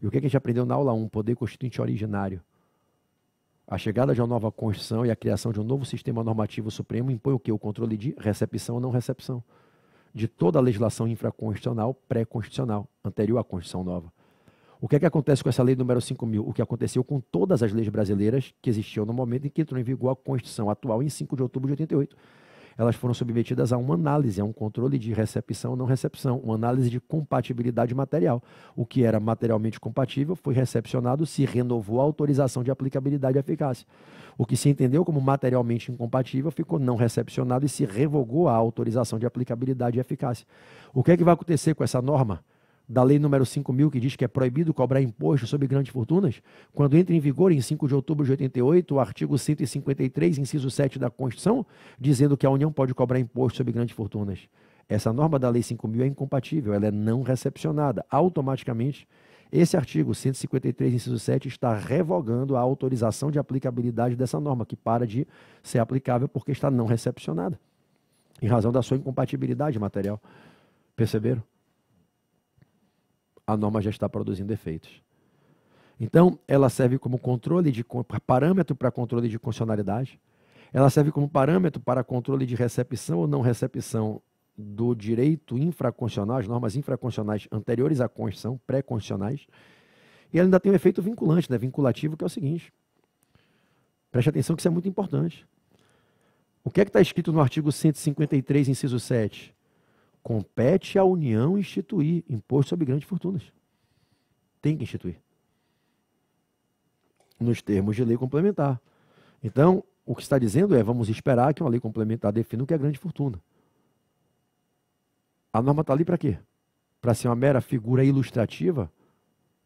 E o é que a gente aprendeu na aula 1, poder constituinte originário? A chegada de uma nova Constituição e a criação de um novo sistema normativo supremo impõe o que? O controle de recepção ou não recepção de toda a legislação infraconstitucional pré-constitucional, anterior à Constituição Nova. O que é que acontece com essa lei número 5.000? O que aconteceu com todas as leis brasileiras que existiam no momento em que entrou em vigor a Constituição atual em 5 de outubro de 88 elas foram submetidas a uma análise, a um controle de recepção ou não recepção, uma análise de compatibilidade material. O que era materialmente compatível foi recepcionado, se renovou a autorização de aplicabilidade e eficácia. O que se entendeu como materialmente incompatível ficou não recepcionado e se revogou a autorização de aplicabilidade e eficácia. O que é que vai acontecer com essa norma? da lei número 5.000, que diz que é proibido cobrar imposto sobre grandes fortunas, quando entra em vigor em 5 de outubro de 88 o artigo 153, inciso 7 da Constituição, dizendo que a União pode cobrar imposto sobre grandes fortunas. Essa norma da lei 5.000 é incompatível, ela é não recepcionada. Automaticamente, esse artigo 153, inciso 7, está revogando a autorização de aplicabilidade dessa norma, que para de ser aplicável porque está não recepcionada, em razão da sua incompatibilidade material. Perceberam? a norma já está produzindo efeitos. Então, ela serve como controle de parâmetro para controle de constitucionalidade. Ela serve como parâmetro para controle de recepção ou não recepção do direito infraconstitucional, as normas infraconstitucionais anteriores à Constituição, pré-constitucionais. E ela ainda tem um efeito vinculante, né, vinculativo, que é o seguinte. Preste atenção que isso é muito importante. O que é que está escrito no artigo 153, inciso 7? Compete à União instituir imposto sobre grandes fortunas. Tem que instituir. Nos termos de lei complementar. Então, o que está dizendo é: vamos esperar que uma lei complementar defina o que é grande fortuna. A norma está ali para quê? Para ser uma mera figura ilustrativa?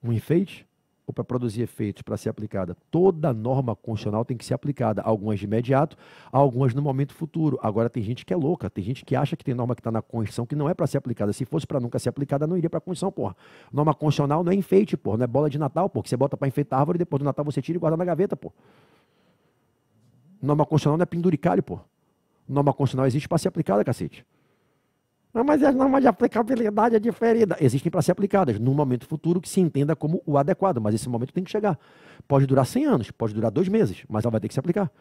Um enfeite? ou para produzir efeitos para ser aplicada, toda norma constitucional tem que ser aplicada, algumas de imediato, algumas no momento futuro. Agora tem gente que é louca, tem gente que acha que tem norma que está na Constituição que não é para ser aplicada. Se fosse para nunca ser aplicada, não iria para a Constituição, porra. Norma constitucional não é enfeite, porra, não é bola de Natal, porque você bota para enfeitar a árvore e depois do Natal você tira e guarda na gaveta, porra. Norma constitucional não é penduricalho, porra. Norma constitucional existe para ser aplicada, cacete. Não, mas as é, normas de aplicabilidade é diferida. Existem para ser aplicadas num momento futuro que se entenda como o adequado, mas esse momento tem que chegar. Pode durar 100 anos, pode durar dois meses, mas ela vai ter que se aplicar.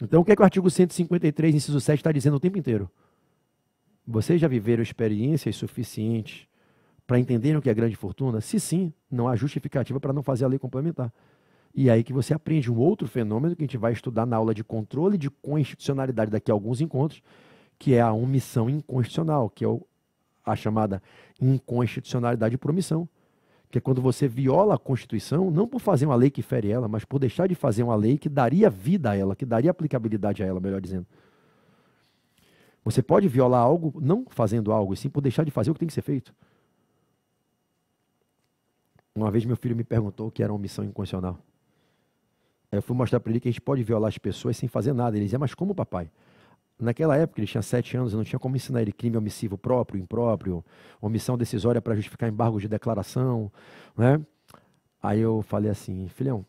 Então, o que, é que o artigo 153, inciso 7, está dizendo o tempo inteiro? Vocês já viveram experiências suficientes para entender o que é grande fortuna? Se sim, não há justificativa para não fazer a lei complementar. E é aí que você aprende um outro fenômeno que a gente vai estudar na aula de controle de constitucionalidade daqui a alguns encontros, que é a omissão inconstitucional, que é a chamada inconstitucionalidade por omissão, que é quando você viola a Constituição, não por fazer uma lei que fere ela, mas por deixar de fazer uma lei que daria vida a ela, que daria aplicabilidade a ela, melhor dizendo. Você pode violar algo não fazendo algo, e sim por deixar de fazer o que tem que ser feito. Uma vez meu filho me perguntou o que era omissão inconstitucional. Eu fui mostrar para ele que a gente pode violar as pessoas sem fazer nada. Ele dizia, mas como, papai? Naquela época, ele tinha sete anos eu não tinha como ensinar ele crime omissivo próprio, impróprio, omissão decisória para justificar embargo de declaração, né? Aí eu falei assim, filhão,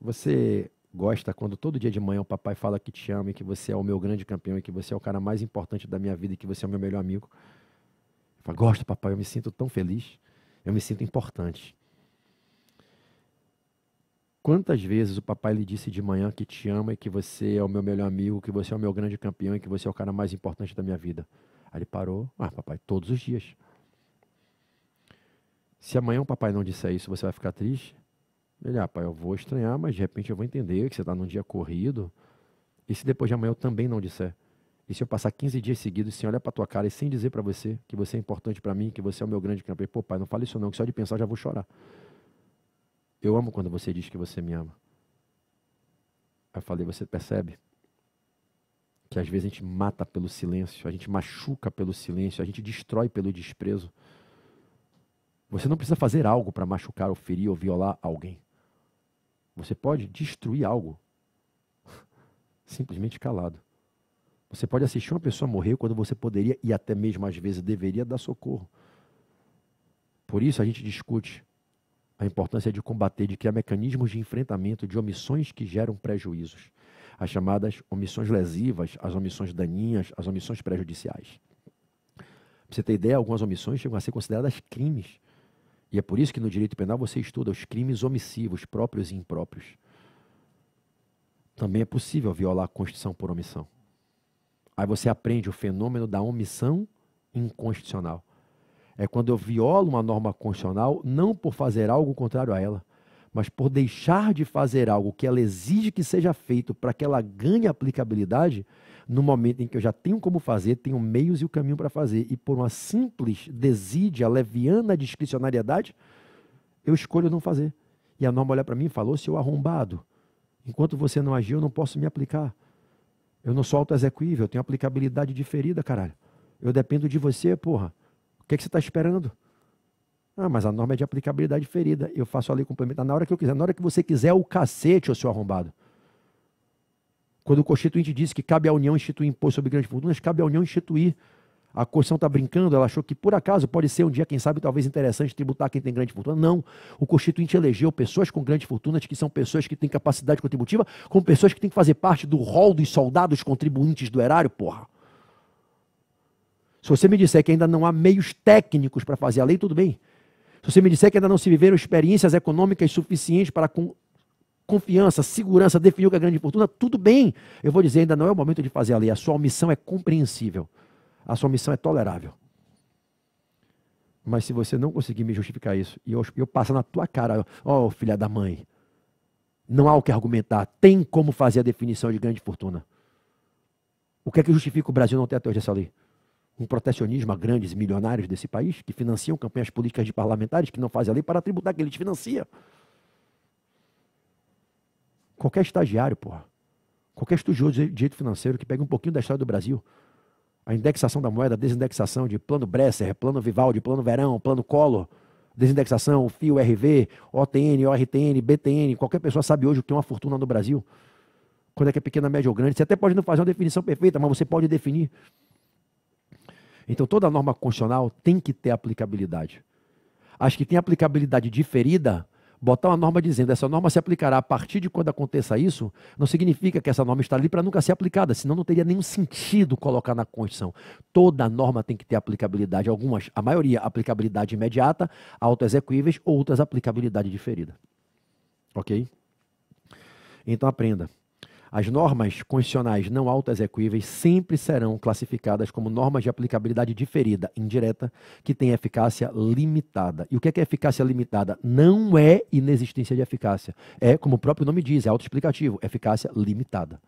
você gosta quando todo dia de manhã o papai fala que te ama e que você é o meu grande campeão e que você é o cara mais importante da minha vida e que você é o meu melhor amigo? Eu falo, gosto, papai, eu me sinto tão feliz, eu me sinto importante. Quantas vezes o papai lhe disse de manhã que te ama e que você é o meu melhor amigo, que você é o meu grande campeão e que você é o cara mais importante da minha vida? Aí ele parou. Ah, papai, todos os dias. Se amanhã o papai não disser isso, você vai ficar triste? Ele, ah, pai, eu vou estranhar, mas de repente eu vou entender que você está num dia corrido. E se depois de amanhã eu também não disser? E se eu passar 15 dias seguidos sem olhar para tua cara e sem dizer para você que você é importante para mim, que você é o meu grande campeão? Pô, pai, não fale isso não, que só de pensar eu já vou chorar. Eu amo quando você diz que você me ama. Eu falei, você percebe? Que às vezes a gente mata pelo silêncio, a gente machuca pelo silêncio, a gente destrói pelo desprezo. Você não precisa fazer algo para machucar, ou ferir ou violar alguém. Você pode destruir algo simplesmente calado. Você pode assistir uma pessoa morrer quando você poderia e até mesmo às vezes deveria dar socorro. Por isso a gente discute a importância de combater, de criar mecanismos de enfrentamento de omissões que geram prejuízos, as chamadas omissões lesivas, as omissões daninhas, as omissões prejudiciais. Para você ter ideia, algumas omissões chegam a ser consideradas crimes. E é por isso que no direito penal você estuda os crimes omissivos, próprios e impróprios. Também é possível violar a Constituição por omissão. Aí você aprende o fenômeno da omissão inconstitucional. É quando eu violo uma norma constitucional, não por fazer algo contrário a ela, mas por deixar de fazer algo que ela exige que seja feito para que ela ganhe aplicabilidade, no momento em que eu já tenho como fazer, tenho meios e o caminho para fazer, e por uma simples desídia, leviana discricionariedade, eu escolho não fazer. E a norma olha para mim e falou: seu arrombado, enquanto você não agiu, eu não posso me aplicar. Eu não sou auto-execuível, eu tenho aplicabilidade diferida, caralho. Eu dependo de você, porra. O que, é que você está esperando? Ah, mas a norma é de aplicabilidade ferida. Eu faço a lei complementar na hora que eu quiser. Na hora que você quiser, é o cacete, ô seu arrombado. Quando o Constituinte disse que cabe à União instituir imposto sobre grandes fortunas, cabe à União instituir. A Constituição está brincando, ela achou que por acaso pode ser um dia, quem sabe, talvez interessante tributar quem tem grande fortuna. Não. O Constituinte elegeu pessoas com grandes fortunas, que são pessoas que têm capacidade contributiva, como pessoas que têm que fazer parte do rol dos soldados contribuintes do erário, porra. Se você me disser que ainda não há meios técnicos para fazer a lei, tudo bem. Se você me disser que ainda não se viveram experiências econômicas suficientes para com confiança, segurança, definir o que é grande fortuna, tudo bem. Eu vou dizer, ainda não é o momento de fazer a lei. A sua omissão é compreensível. A sua omissão é tolerável. Mas se você não conseguir me justificar isso, e eu, eu passar na tua cara, ó oh, filha da mãe, não há o que argumentar, tem como fazer a definição de grande fortuna. O que é que justifica o Brasil não ter até hoje essa lei? um protecionismo a grandes milionários desse país, que financiam campanhas políticas de parlamentares que não fazem a lei para tributar que eles financiam. Qualquer estagiário, porra. Qualquer estudioso de direito financeiro que pegue um pouquinho da história do Brasil, a indexação da moeda, a desindexação de plano Bresser, plano Vivaldi, plano Verão, plano Collor, desindexação, FIO, RV, OTN, ORTN, BTN, qualquer pessoa sabe hoje o que é uma fortuna no Brasil. Quando é que é pequena, média ou grande, você até pode não fazer uma definição perfeita, mas você pode definir. Então toda norma constitucional tem que ter aplicabilidade. Acho que tem aplicabilidade diferida, botar uma norma dizendo essa norma se aplicará a partir de quando aconteça isso, não significa que essa norma está ali para nunca ser aplicada, senão não teria nenhum sentido colocar na Constituição. Toda norma tem que ter aplicabilidade, algumas, a maioria, aplicabilidade imediata, executíveis, outras aplicabilidade diferida. Ok? Então aprenda. As normas constitucionais não autoexecuíveis sempre serão classificadas como normas de aplicabilidade diferida, indireta, que têm eficácia limitada. E o que é, que é eficácia limitada? Não é inexistência de eficácia. É, como o próprio nome diz, é autoexplicativo, eficácia limitada.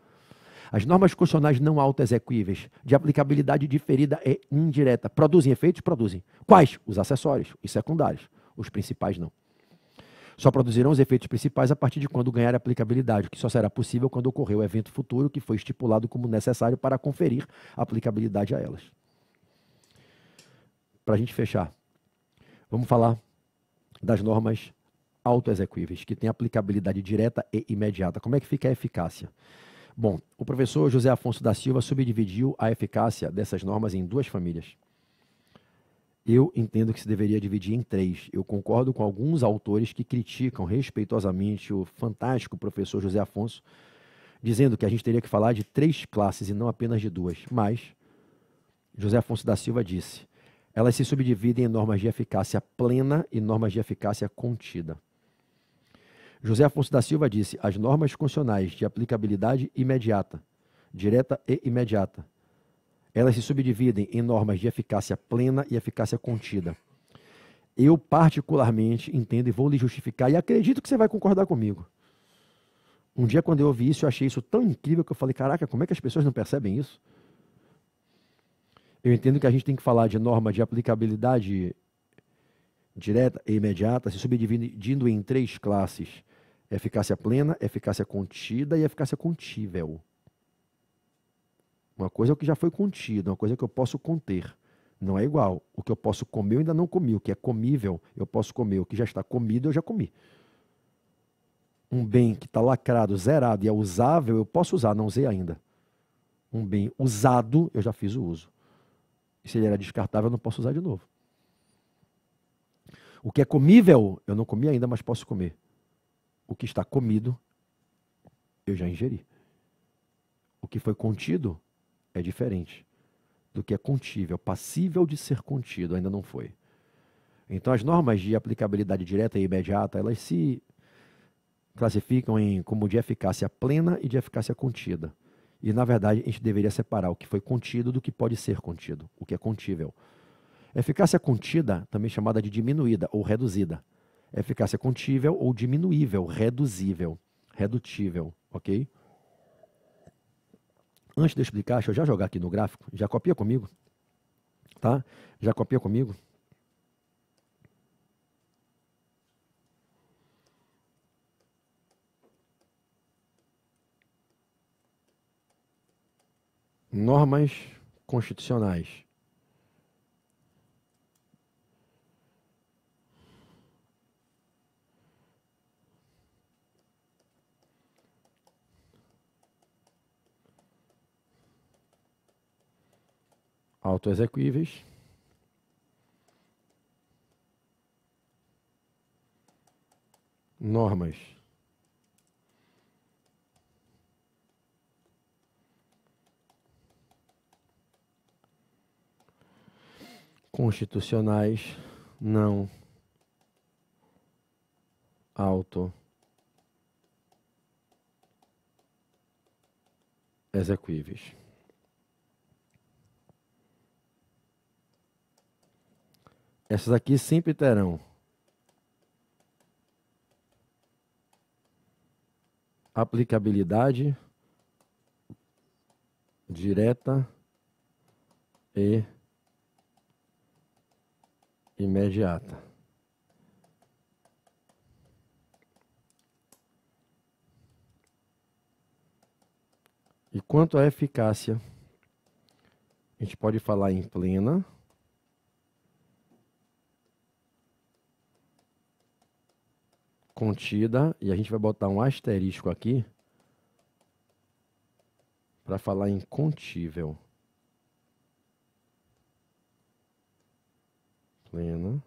As normas constitucionais não autoexecuíveis, de aplicabilidade diferida é indireta, produzem efeitos? Produzem. Quais? Os acessórios, os secundários. Os principais não. Só produzirão os efeitos principais a partir de quando ganhar aplicabilidade, o que só será possível quando ocorrer o evento futuro que foi estipulado como necessário para conferir aplicabilidade a elas. Para a gente fechar, vamos falar das normas autoexequíveis, que têm aplicabilidade direta e imediata. Como é que fica a eficácia? Bom, o professor José Afonso da Silva subdividiu a eficácia dessas normas em duas famílias eu entendo que se deveria dividir em três. Eu concordo com alguns autores que criticam respeitosamente o fantástico professor José Afonso, dizendo que a gente teria que falar de três classes e não apenas de duas. Mas José Afonso da Silva disse: elas se subdividem em normas de eficácia plena e normas de eficácia contida. José Afonso da Silva disse: as normas constitucionais de aplicabilidade imediata, direta e imediata, elas se subdividem em normas de eficácia plena e eficácia contida. Eu, particularmente, entendo e vou lhe justificar, e acredito que você vai concordar comigo. Um dia, quando eu ouvi isso, eu achei isso tão incrível que eu falei: caraca, como é que as pessoas não percebem isso? Eu entendo que a gente tem que falar de norma de aplicabilidade direta e imediata, se subdividindo em três classes: eficácia plena, eficácia contida e eficácia contível. Uma coisa é o que já foi contido, uma coisa é que eu posso conter. Não é igual. O que eu posso comer, eu ainda não comi. O que é comível, eu posso comer. O que já está comido, eu já comi. Um bem que está lacrado, zerado e é usável, eu posso usar, não usei ainda. Um bem usado, eu já fiz o uso. E se ele era descartável, eu não posso usar de novo. O que é comível, eu não comi ainda, mas posso comer. O que está comido, eu já ingeri. O que foi contido, é diferente do que é contível, é passível de ser contido, ainda não foi. Então, as normas de aplicabilidade direta e imediata, elas se classificam em como de eficácia plena e de eficácia contida. E, na verdade, a gente deveria separar o que foi contido do que pode ser contido, o que é contível. Eficácia contida, também chamada de diminuída ou reduzida. Eficácia contível ou diminuível, reduzível, redutível, ok? antes de eu explicar, deixa eu já jogar aqui no gráfico. Já copia comigo. Tá? Já copia comigo. Normas constitucionais. autoexecuíveis. Normas. Constitucionais não auto execuíveis. Essas aqui sempre terão. Aplicabilidade direta e imediata. E quanto à eficácia, a gente pode falar em plena. contida, e a gente vai botar um asterisco aqui para falar em contível. Plena.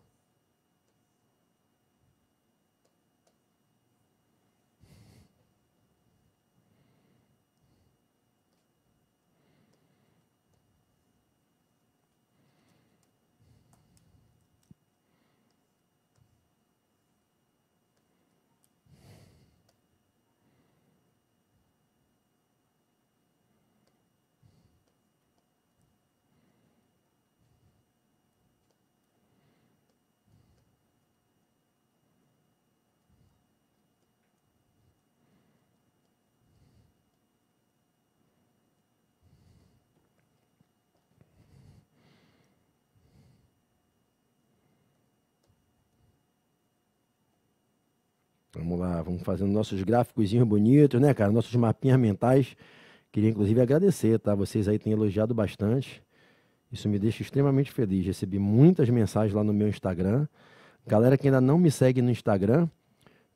fazendo nossos gráficos bonitos, né, cara? Nossos mapinhas mentais. Queria, inclusive, agradecer, tá? Vocês aí têm elogiado bastante. Isso me deixa extremamente feliz. Recebi muitas mensagens lá no meu Instagram. Galera que ainda não me segue no Instagram,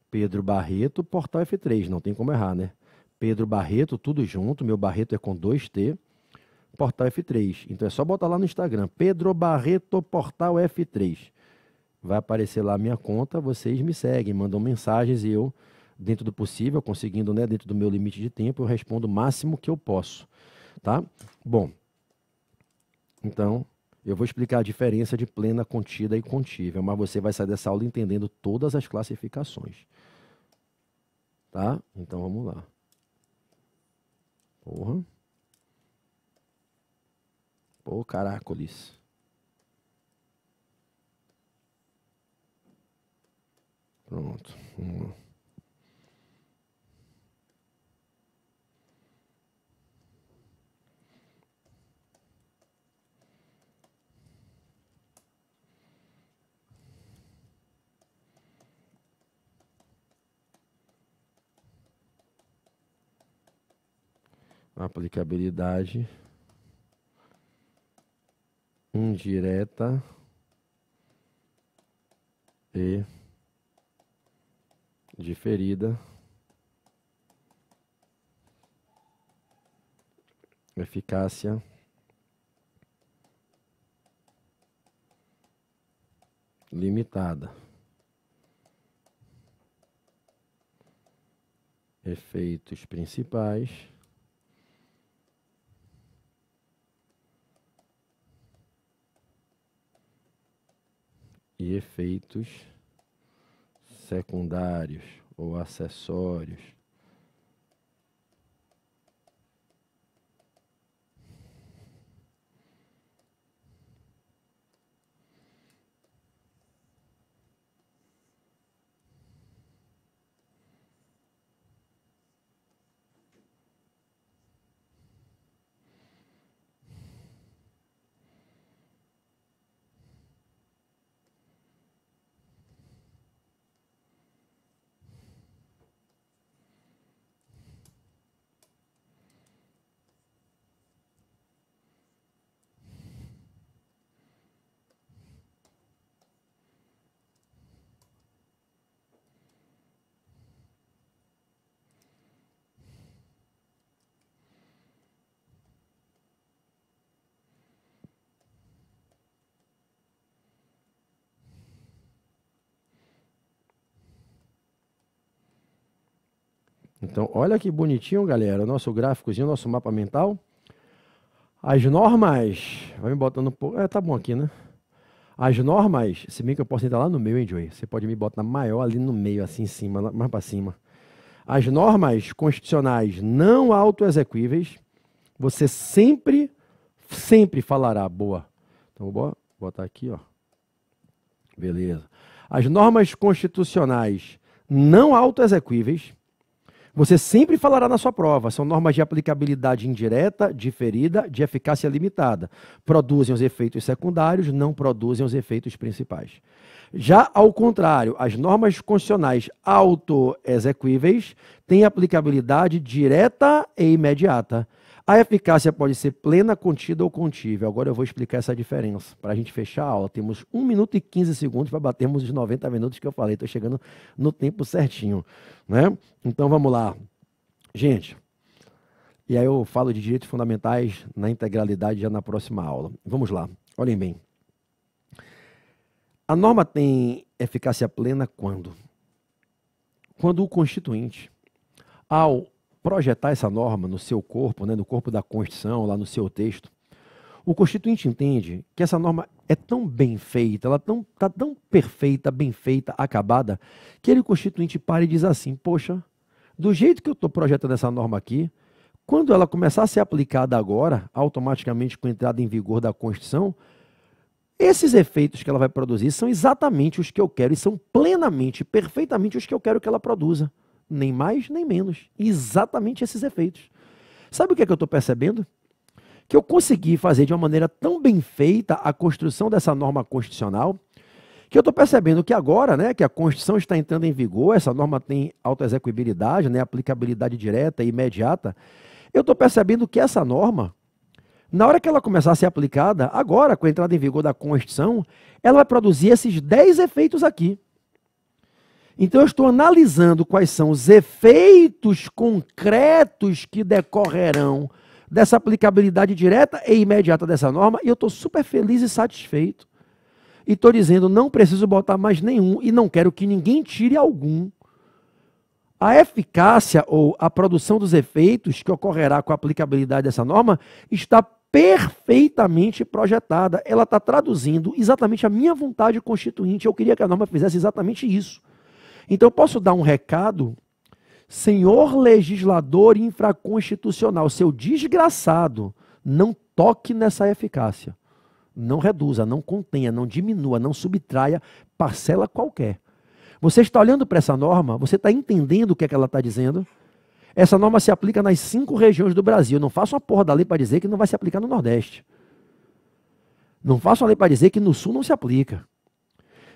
Pedro Barreto, Portal F3, não tem como errar, né? Pedro Barreto, tudo junto, meu Barreto é com 2T, Portal F3. Então é só botar lá no Instagram, Pedro Barreto Portal F3 vai aparecer lá a minha conta, vocês me seguem, mandam mensagens e eu, dentro do possível, conseguindo, né, dentro do meu limite de tempo, eu respondo o máximo que eu posso, tá? Bom, então eu vou explicar a diferença de plena, contida e contível, mas você vai sair dessa aula entendendo todas as classificações, tá? Então vamos lá. Porra. Pô, caracolis. Pronto, vamos hum. lá. aplicabilidade indireta e diferida eficácia limitada efeitos principais e efeitos secundários ou acessórios Então, olha que bonitinho, galera, o nosso gráficozinho, nosso mapa mental. As normas, vai me botando um pouco, é, tá bom aqui, né? As normas, se bem que eu posso entrar lá no meio, hein, Joey? Você pode me botar maior ali no meio, assim em cima, mais para cima. As normas constitucionais não autoexequíveis, você sempre, sempre falará boa. Então, vou botar aqui, ó. Beleza. As normas constitucionais não autoexequíveis, você sempre falará na sua prova. São normas de aplicabilidade indireta, diferida, de eficácia limitada. Produzem os efeitos secundários, não produzem os efeitos principais. Já ao contrário, as normas constitucionais autoexequíveis têm aplicabilidade direta e imediata a eficácia pode ser plena, contida ou contível. Agora eu vou explicar essa diferença. Para a gente fechar a aula, temos 1 minuto e 15 segundos para batermos os 90 minutos que eu falei. Estou chegando no tempo certinho. Né? Então vamos lá. Gente, e aí eu falo de direitos fundamentais na integralidade já na próxima aula. Vamos lá. Olhem bem. A norma tem eficácia plena quando? Quando o constituinte, ao projetar essa norma no seu corpo, né, no corpo da Constituição, lá no seu texto, o Constituinte entende que essa norma é tão bem feita, ela tão, tá tão perfeita, bem feita, acabada, que ele, o Constituinte, para e diz assim: Poxa, do jeito que eu estou projetando essa norma aqui, quando ela começar a ser aplicada agora, automaticamente com a entrada em vigor da Constituição, esses efeitos que ela vai produzir são exatamente os que eu quero e são plenamente, perfeitamente os que eu quero que ela produza nem mais nem menos. Exatamente esses efeitos. Sabe o que, é que eu estou percebendo? Que eu consegui fazer de uma maneira tão bem feita a construção dessa norma constitucional, que eu estou percebendo que agora, né, que a Constituição está entrando em vigor, essa norma tem autoexecuibilidade, né, aplicabilidade direta e imediata, eu estou percebendo que essa norma, na hora que ela começar a ser aplicada, agora, com a entrada em vigor da Constituição, ela vai produzir esses 10 efeitos aqui. Então eu estou analisando quais são os efeitos concretos que decorrerão dessa aplicabilidade direta e imediata dessa norma, e eu estou super feliz e satisfeito. E estou dizendo, não preciso botar mais nenhum, e não quero que ninguém tire algum. A eficácia ou a produção dos efeitos que ocorrerá com a aplicabilidade dessa norma está perfeitamente projetada. Ela está traduzindo exatamente a minha vontade constituinte. Eu queria que a norma fizesse exatamente isso. Então, eu posso dar um recado? Senhor legislador infraconstitucional, seu desgraçado, não toque nessa eficácia. Não reduza, não contenha, não diminua, não subtraia parcela qualquer. Você está olhando para essa norma, você está entendendo o que, é que ela está dizendo? Essa norma se aplica nas cinco regiões do Brasil. não faço uma porra da lei para dizer que não vai se aplicar no Nordeste. Não faço uma lei para dizer que no Sul não se aplica.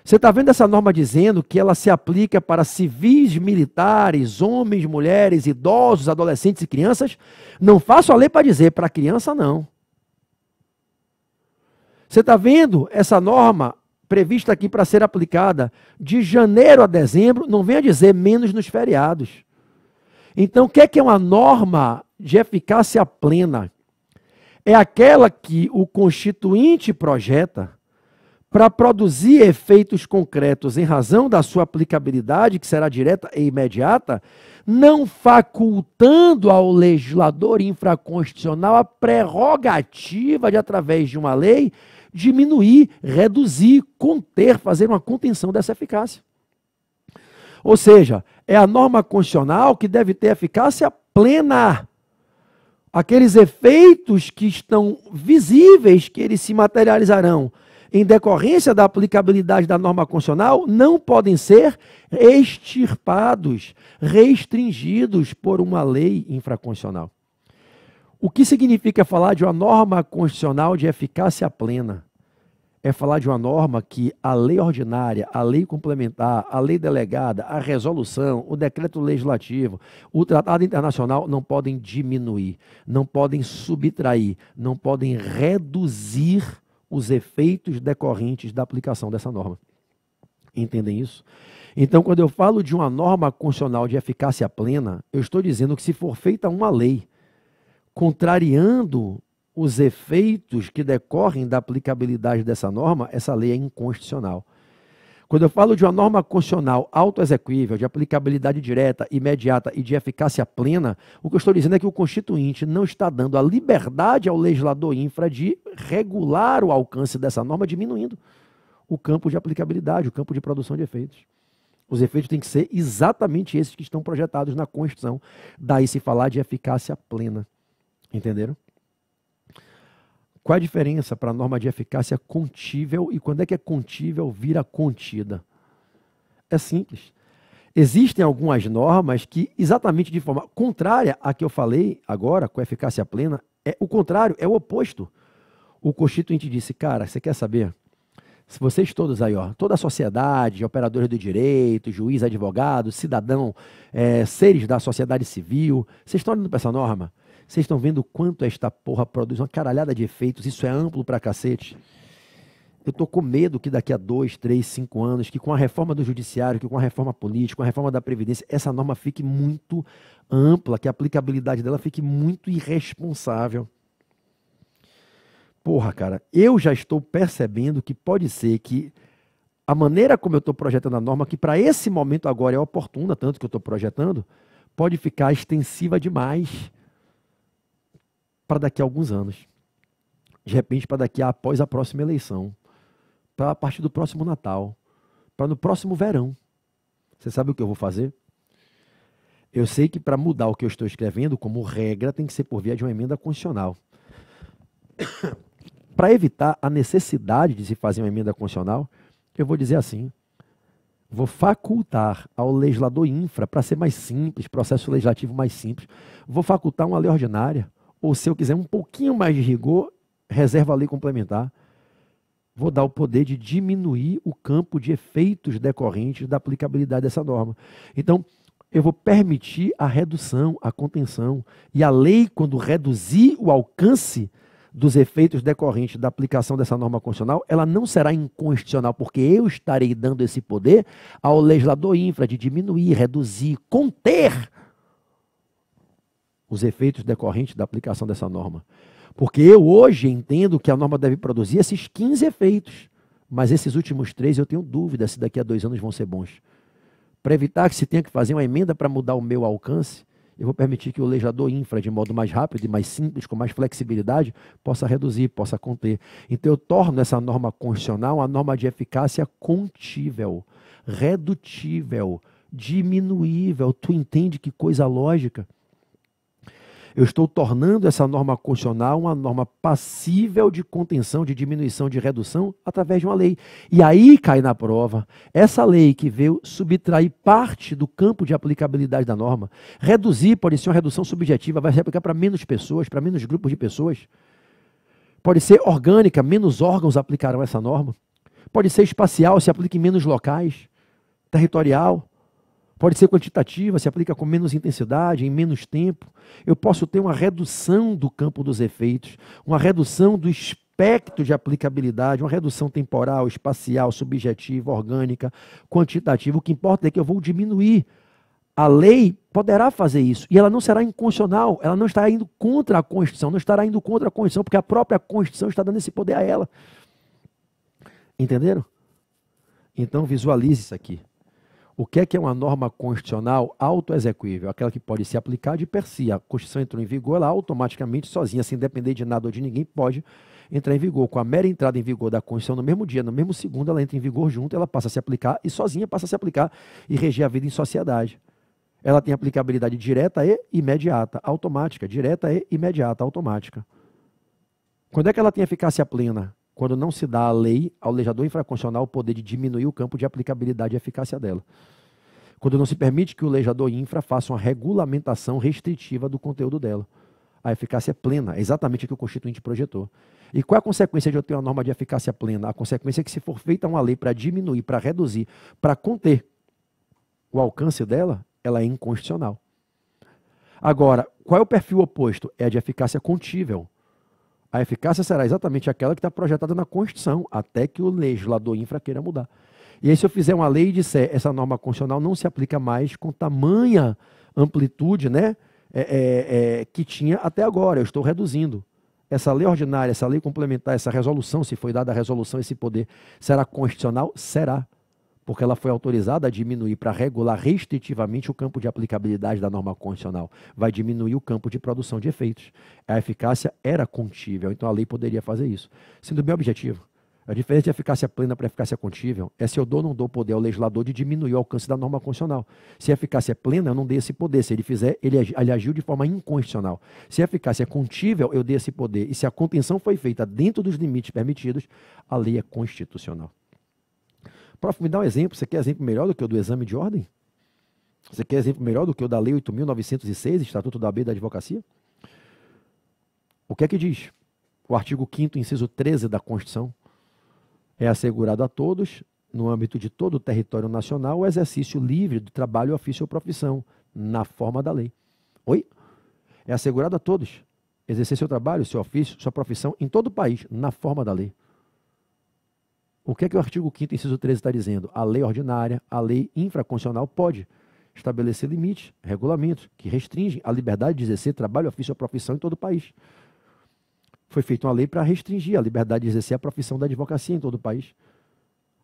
Você está vendo essa norma dizendo que ela se aplica para civis, militares, homens, mulheres, idosos, adolescentes e crianças? Não faço a lei para dizer, para criança não. Você está vendo essa norma prevista aqui para ser aplicada de janeiro a dezembro? Não venha dizer menos nos feriados. Então, o que é, que é uma norma de eficácia plena? É aquela que o constituinte projeta para produzir efeitos concretos em razão da sua aplicabilidade, que será direta e imediata, não facultando ao legislador infraconstitucional a prerrogativa de, através de uma lei, diminuir, reduzir, conter, fazer uma contenção dessa eficácia. Ou seja, é a norma constitucional que deve ter eficácia plena. Aqueles efeitos que estão visíveis, que eles se materializarão em decorrência da aplicabilidade da norma constitucional, não podem ser extirpados, restringidos por uma lei infraconstitucional. O que significa falar de uma norma constitucional de eficácia plena? É falar de uma norma que a lei ordinária, a lei complementar, a lei delegada, a resolução, o decreto legislativo, o tratado internacional não podem diminuir, não podem subtrair, não podem reduzir os efeitos decorrentes da aplicação dessa norma. Entendem isso? Então, quando eu falo de uma norma constitucional de eficácia plena, eu estou dizendo que se for feita uma lei contrariando os efeitos que decorrem da aplicabilidade dessa norma, essa lei é inconstitucional. Quando eu falo de uma norma constitucional autoexequível, de aplicabilidade direta, imediata e de eficácia plena, o que eu estou dizendo é que o Constituinte não está dando a liberdade ao legislador infra de regular o alcance dessa norma, diminuindo o campo de aplicabilidade, o campo de produção de efeitos. Os efeitos têm que ser exatamente esses que estão projetados na Constituição. Daí se falar de eficácia plena. Entenderam? Qual a diferença para a norma de eficácia contível e quando é que é contível vira contida? É simples. Existem algumas normas que, exatamente de forma contrária à que eu falei agora, com eficácia plena, é o contrário, é o oposto. O Constituinte disse, cara, você quer saber? Se vocês todos aí, ó, toda a sociedade, operadores do direito, juiz, advogado, cidadão, é, seres da sociedade civil, vocês estão olhando para essa norma? Vocês estão vendo quanto esta porra produz uma caralhada de efeitos? Isso é amplo pra cacete. Eu tô com medo que daqui a dois, três, cinco anos, que com a reforma do judiciário, que com a reforma política, com a reforma da Previdência, essa norma fique muito ampla, que a aplicabilidade dela fique muito irresponsável. Porra, cara, eu já estou percebendo que pode ser que a maneira como eu estou projetando a norma, que para esse momento agora é oportuna, tanto que eu estou projetando, pode ficar extensiva demais para daqui a alguns anos. De repente, para daqui a, após a próxima eleição, para a partir do próximo Natal, para no próximo verão. Você sabe o que eu vou fazer? Eu sei que para mudar o que eu estou escrevendo, como regra, tem que ser por via de uma emenda constitucional. para evitar a necessidade de se fazer uma emenda constitucional, eu vou dizer assim: vou facultar ao legislador infra, para ser mais simples, processo legislativo mais simples, vou facultar uma lei ordinária ou se eu quiser um pouquinho mais de rigor, reserva a lei complementar, vou dar o poder de diminuir o campo de efeitos decorrentes da aplicabilidade dessa norma. Então, eu vou permitir a redução, a contenção. E a lei, quando reduzir o alcance dos efeitos decorrentes da aplicação dessa norma constitucional, ela não será inconstitucional, porque eu estarei dando esse poder ao legislador infra de diminuir, reduzir, conter os efeitos decorrentes da aplicação dessa norma. Porque eu hoje entendo que a norma deve produzir esses 15 efeitos, mas esses últimos três eu tenho dúvida se daqui a dois anos vão ser bons. Para evitar que se tenha que fazer uma emenda para mudar o meu alcance, eu vou permitir que o legislador infra de modo mais rápido e mais simples, com mais flexibilidade, possa reduzir, possa conter. Então eu torno essa norma constitucional uma norma de eficácia contível, redutível, diminuível. Tu entende que coisa lógica? eu estou tornando essa norma constitucional uma norma passível de contenção, de diminuição, de redução através de uma lei. E aí cai na prova essa lei que veio subtrair parte do campo de aplicabilidade da norma. Reduzir pode ser uma redução subjetiva, vai se aplicar para menos pessoas, para menos grupos de pessoas. Pode ser orgânica, menos órgãos aplicarão essa norma. Pode ser espacial, se aplica em menos locais. Territorial, Pode ser quantitativa, se aplica com menos intensidade, em menos tempo. Eu posso ter uma redução do campo dos efeitos, uma redução do espectro de aplicabilidade, uma redução temporal, espacial, subjetiva, orgânica, quantitativa. O que importa é que eu vou diminuir. A lei poderá fazer isso e ela não será inconstitucional, ela não estará indo contra a Constituição, não estará indo contra a Constituição, porque a própria Constituição está dando esse poder a ela. Entenderam? Então visualize isso aqui. O que é que é uma norma constitucional autoexecuível? Aquela que pode se aplicar de per si. A Constituição entrou em vigor, ela automaticamente, sozinha, sem depender de nada ou de ninguém, pode entrar em vigor. Com a mera entrada em vigor da Constituição no mesmo dia, no mesmo segundo, ela entra em vigor junto, ela passa a se aplicar e sozinha passa a se aplicar e reger a vida em sociedade. Ela tem aplicabilidade direta e imediata, automática, direta e imediata, automática. Quando é que ela tem eficácia plena? quando não se dá à lei, ao legislador infraconstitucional o poder de diminuir o campo de aplicabilidade e eficácia dela. Quando não se permite que o legislador infra faça uma regulamentação restritiva do conteúdo dela. A eficácia é plena, exatamente o que o Constituinte projetou. E qual é a consequência de eu ter uma norma de eficácia plena? A consequência é que, se for feita uma lei para diminuir, para reduzir, para conter o alcance dela, ela é inconstitucional. Agora, qual é o perfil oposto? É a de eficácia contível. A eficácia será exatamente aquela que está projetada na Constituição, até que o legislador infra queira mudar. E aí, se eu fizer uma lei e disser essa norma constitucional não se aplica mais com tamanha amplitude né, é, é, é, que tinha até agora, eu estou reduzindo. Essa lei ordinária, essa lei complementar, essa resolução, se foi dada a resolução, esse poder, será constitucional? Será porque ela foi autorizada a diminuir para regular restritivamente o campo de aplicabilidade da norma constitucional. Vai diminuir o campo de produção de efeitos. A eficácia era contível, então a lei poderia fazer isso. Sendo bem objetivo, a diferença de eficácia plena para eficácia contível é se eu dou ou não dou poder ao legislador de diminuir o alcance da norma constitucional. Se a eficácia é plena, eu não dei esse poder. Se ele fizer, ele, ele agiu de forma inconstitucional. Se a eficácia é contível, eu dei esse poder. E se a contenção foi feita dentro dos limites permitidos, a lei é constitucional. Prof, me dá um exemplo. Você quer exemplo melhor do que o do exame de ordem? Você quer exemplo melhor do que o da Lei 8.906, Estatuto da B da Advocacia? O que é que diz? O artigo 5 inciso 13 da Constituição é assegurado a todos, no âmbito de todo o território nacional, o exercício livre do trabalho, ofício ou profissão, na forma da lei. Oi? É assegurado a todos exercer seu trabalho, seu ofício, sua profissão em todo o país, na forma da lei. O que é que o artigo 5 inciso 13 está dizendo? A lei ordinária, a lei infraconstitucional pode estabelecer limites, regulamentos que restringem a liberdade de exercer trabalho, ofício ou profissão em todo o país. Foi feita uma lei para restringir a liberdade de exercer a profissão da advocacia em todo o país.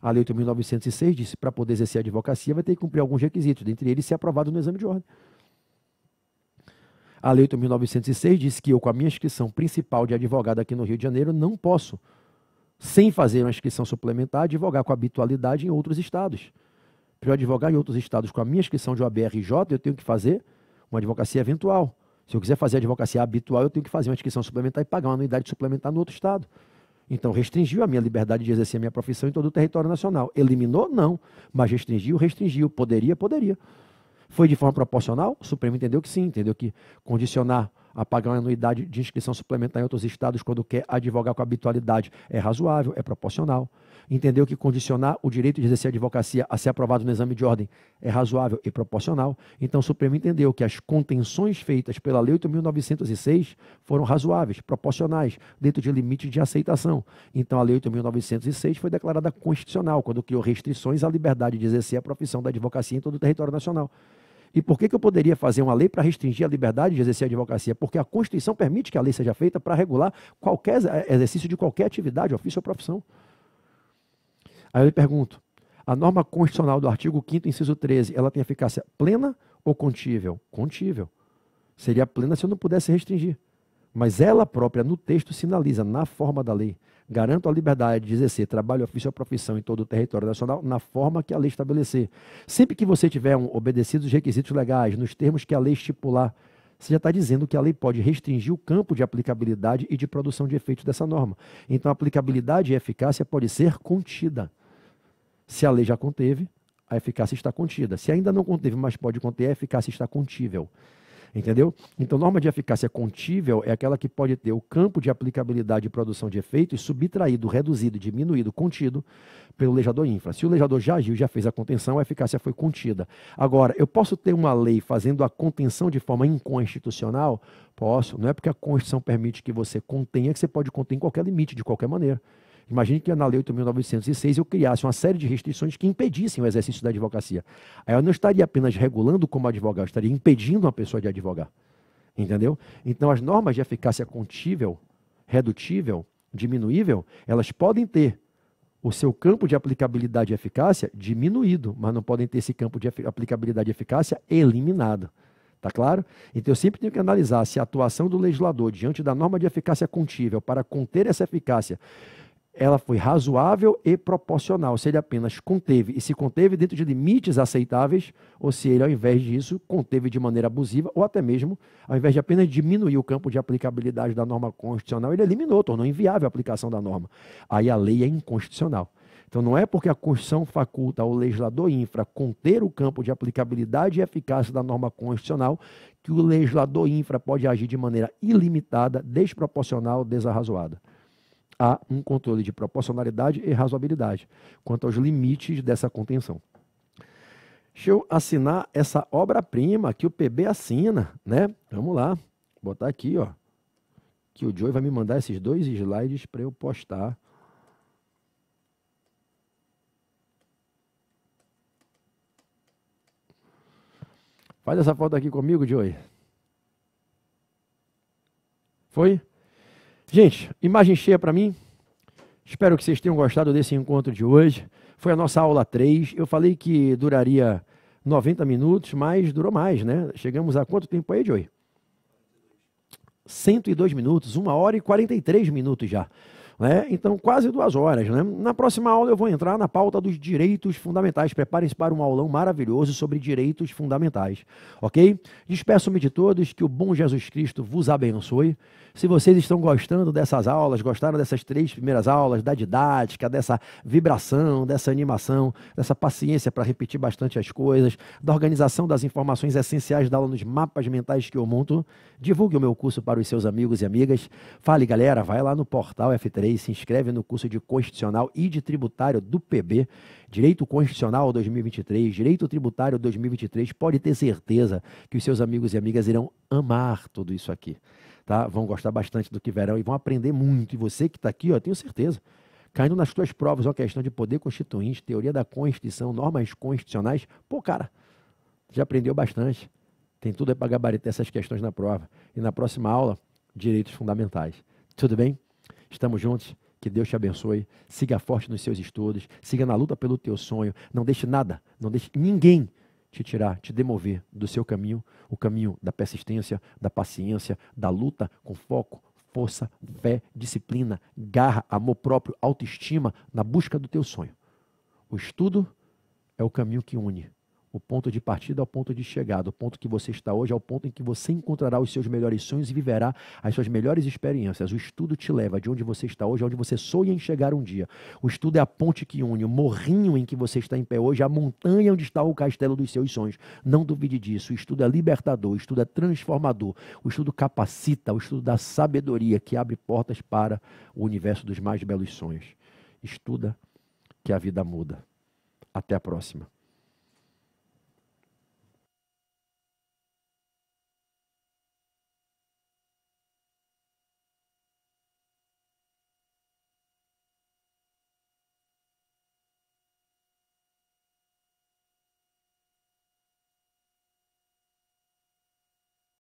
A Lei 8.906 disse que para poder exercer a advocacia vai ter que cumprir alguns requisitos, dentre eles ser aprovado no exame de ordem. A Lei 8.906 disse que eu, com a minha inscrição principal de advogado aqui no Rio de Janeiro, não posso sem fazer uma inscrição suplementar, advogar com habitualidade em outros estados. Para eu advogar em outros estados com a minha inscrição de OBRJ, eu tenho que fazer uma advocacia eventual. Se eu quiser fazer advocacia habitual, eu tenho que fazer uma inscrição suplementar e pagar uma anuidade suplementar no outro estado. Então, restringiu a minha liberdade de exercer a minha profissão em todo o território nacional. Eliminou? Não. Mas restringiu, restringiu. Poderia? Poderia. Foi de forma proporcional? O Supremo entendeu que sim, entendeu que condicionar a pagar uma anuidade de inscrição suplementar em outros estados quando quer advogar com habitualidade. É razoável, é proporcional. Entendeu que condicionar o direito de exercer a advocacia a ser aprovado no exame de ordem é razoável e proporcional. Então, o Supremo entendeu que as contenções feitas pela Lei 8.906 foram razoáveis, proporcionais, dentro de limites de aceitação. Então, a Lei 8.906 foi declarada constitucional quando criou restrições à liberdade de exercer a profissão da advocacia em todo o território nacional. E por que, que eu poderia fazer uma lei para restringir a liberdade de exercer a advocacia? Porque a Constituição permite que a lei seja feita para regular qualquer exercício de qualquer atividade, ofício ou profissão. Aí eu lhe pergunto: a norma constitucional do artigo 5, inciso 13, ela tem eficácia plena ou contível? Contível. Seria plena se eu não pudesse restringir. Mas ela própria, no texto, sinaliza, na forma da lei, garanto a liberdade de exercer trabalho, ofício ou profissão em todo o território nacional na forma que a lei estabelecer. Sempre que você tiver um, obedecido os requisitos legais, nos termos que a lei estipular, você já está dizendo que a lei pode restringir o campo de aplicabilidade e de produção de efeitos dessa norma. Então, a aplicabilidade e eficácia pode ser contida. Se a lei já conteve, a eficácia está contida. Se ainda não conteve, mas pode conter, a eficácia está contível. Entendeu? Então, norma de eficácia contível é aquela que pode ter o campo de aplicabilidade e produção de e subtraído, reduzido, diminuído, contido pelo lejador infra. Se o lejador já agiu, já fez a contenção, a eficácia foi contida. Agora, eu posso ter uma lei fazendo a contenção de forma inconstitucional? Posso. Não é porque a Constituição permite que você contenha que você pode conter em qualquer limite, de qualquer maneira. Imagine que na Lei 8.906 eu criasse uma série de restrições que impedissem o exercício da advocacia. Aí eu não estaria apenas regulando como advogar, eu estaria impedindo uma pessoa de advogar. Entendeu? Então as normas de eficácia contível, redutível, diminuível, elas podem ter o seu campo de aplicabilidade e eficácia diminuído, mas não podem ter esse campo de aplicabilidade e eficácia eliminado. Tá claro? Então eu sempre tenho que analisar se a atuação do legislador diante da norma de eficácia contível para conter essa eficácia ela foi razoável e proporcional, se ele apenas conteve, e se conteve dentro de limites aceitáveis, ou se ele, ao invés disso, conteve de maneira abusiva, ou até mesmo, ao invés de apenas diminuir o campo de aplicabilidade da norma constitucional, ele eliminou, tornou inviável a aplicação da norma. Aí a lei é inconstitucional. Então não é porque a Constituição faculta ao legislador infra conter o campo de aplicabilidade e eficácia da norma constitucional que o legislador infra pode agir de maneira ilimitada, desproporcional, desarrazoada há um controle de proporcionalidade e razoabilidade quanto aos limites dessa contenção. Deixa eu assinar essa obra-prima que o PB assina, né? Vamos lá, Vou botar aqui, ó, que o Joey vai me mandar esses dois slides para eu postar. Faz essa foto aqui comigo, Joey. Foi? Gente, imagem cheia para mim. Espero que vocês tenham gostado desse encontro de hoje. Foi a nossa aula 3. Eu falei que duraria 90 minutos, mas durou mais, né? Chegamos a quanto tempo aí, Joey? 102 minutos, 1 hora e 43 minutos já. Né? Então, quase duas horas. Né? Na próxima aula eu vou entrar na pauta dos direitos fundamentais. Preparem-se para um aulão maravilhoso sobre direitos fundamentais. Ok? Despeço-me de todos, que o bom Jesus Cristo vos abençoe. Se vocês estão gostando dessas aulas, gostaram dessas três primeiras aulas, da didática, dessa vibração, dessa animação, dessa paciência para repetir bastante as coisas, da organização das informações essenciais da aula nos mapas mentais que eu monto, divulgue o meu curso para os seus amigos e amigas. Fale, galera, vai lá no portal F3 Lei se inscreve no curso de Constitucional e de Tributário do PB. Direito Constitucional 2023, Direito Tributário 2023. Pode ter certeza que os seus amigos e amigas irão amar tudo isso aqui. Tá? Vão gostar bastante do que verão e vão aprender muito. E você que está aqui, ó, tenho certeza caindo nas suas provas uma questão de poder constituinte, teoria da Constituição, normas constitucionais, pô, cara, já aprendeu bastante. Tem tudo é para gabaritar essas questões na prova. E na próxima aula, direitos fundamentais. Tudo bem? Estamos juntos. Que Deus te abençoe. Siga forte nos seus estudos. Siga na luta pelo teu sonho. Não deixe nada, não deixe ninguém te tirar, te demover do seu caminho, o caminho da persistência, da paciência, da luta com foco, força, fé, disciplina, garra, amor próprio, autoestima na busca do teu sonho. O estudo é o caminho que une o ponto de partida ao ponto de chegada, o ponto que você está hoje ao ponto em que você encontrará os seus melhores sonhos e viverá as suas melhores experiências. O estudo te leva de onde você está hoje, aonde você sonha em chegar um dia. O estudo é a ponte que une o morrinho em que você está em pé hoje, a montanha onde está o castelo dos seus sonhos. Não duvide disso. O estudo é libertador, o estudo é transformador, o estudo capacita, o estudo da sabedoria que abre portas para o universo dos mais belos sonhos. Estuda que a vida muda. Até a próxima.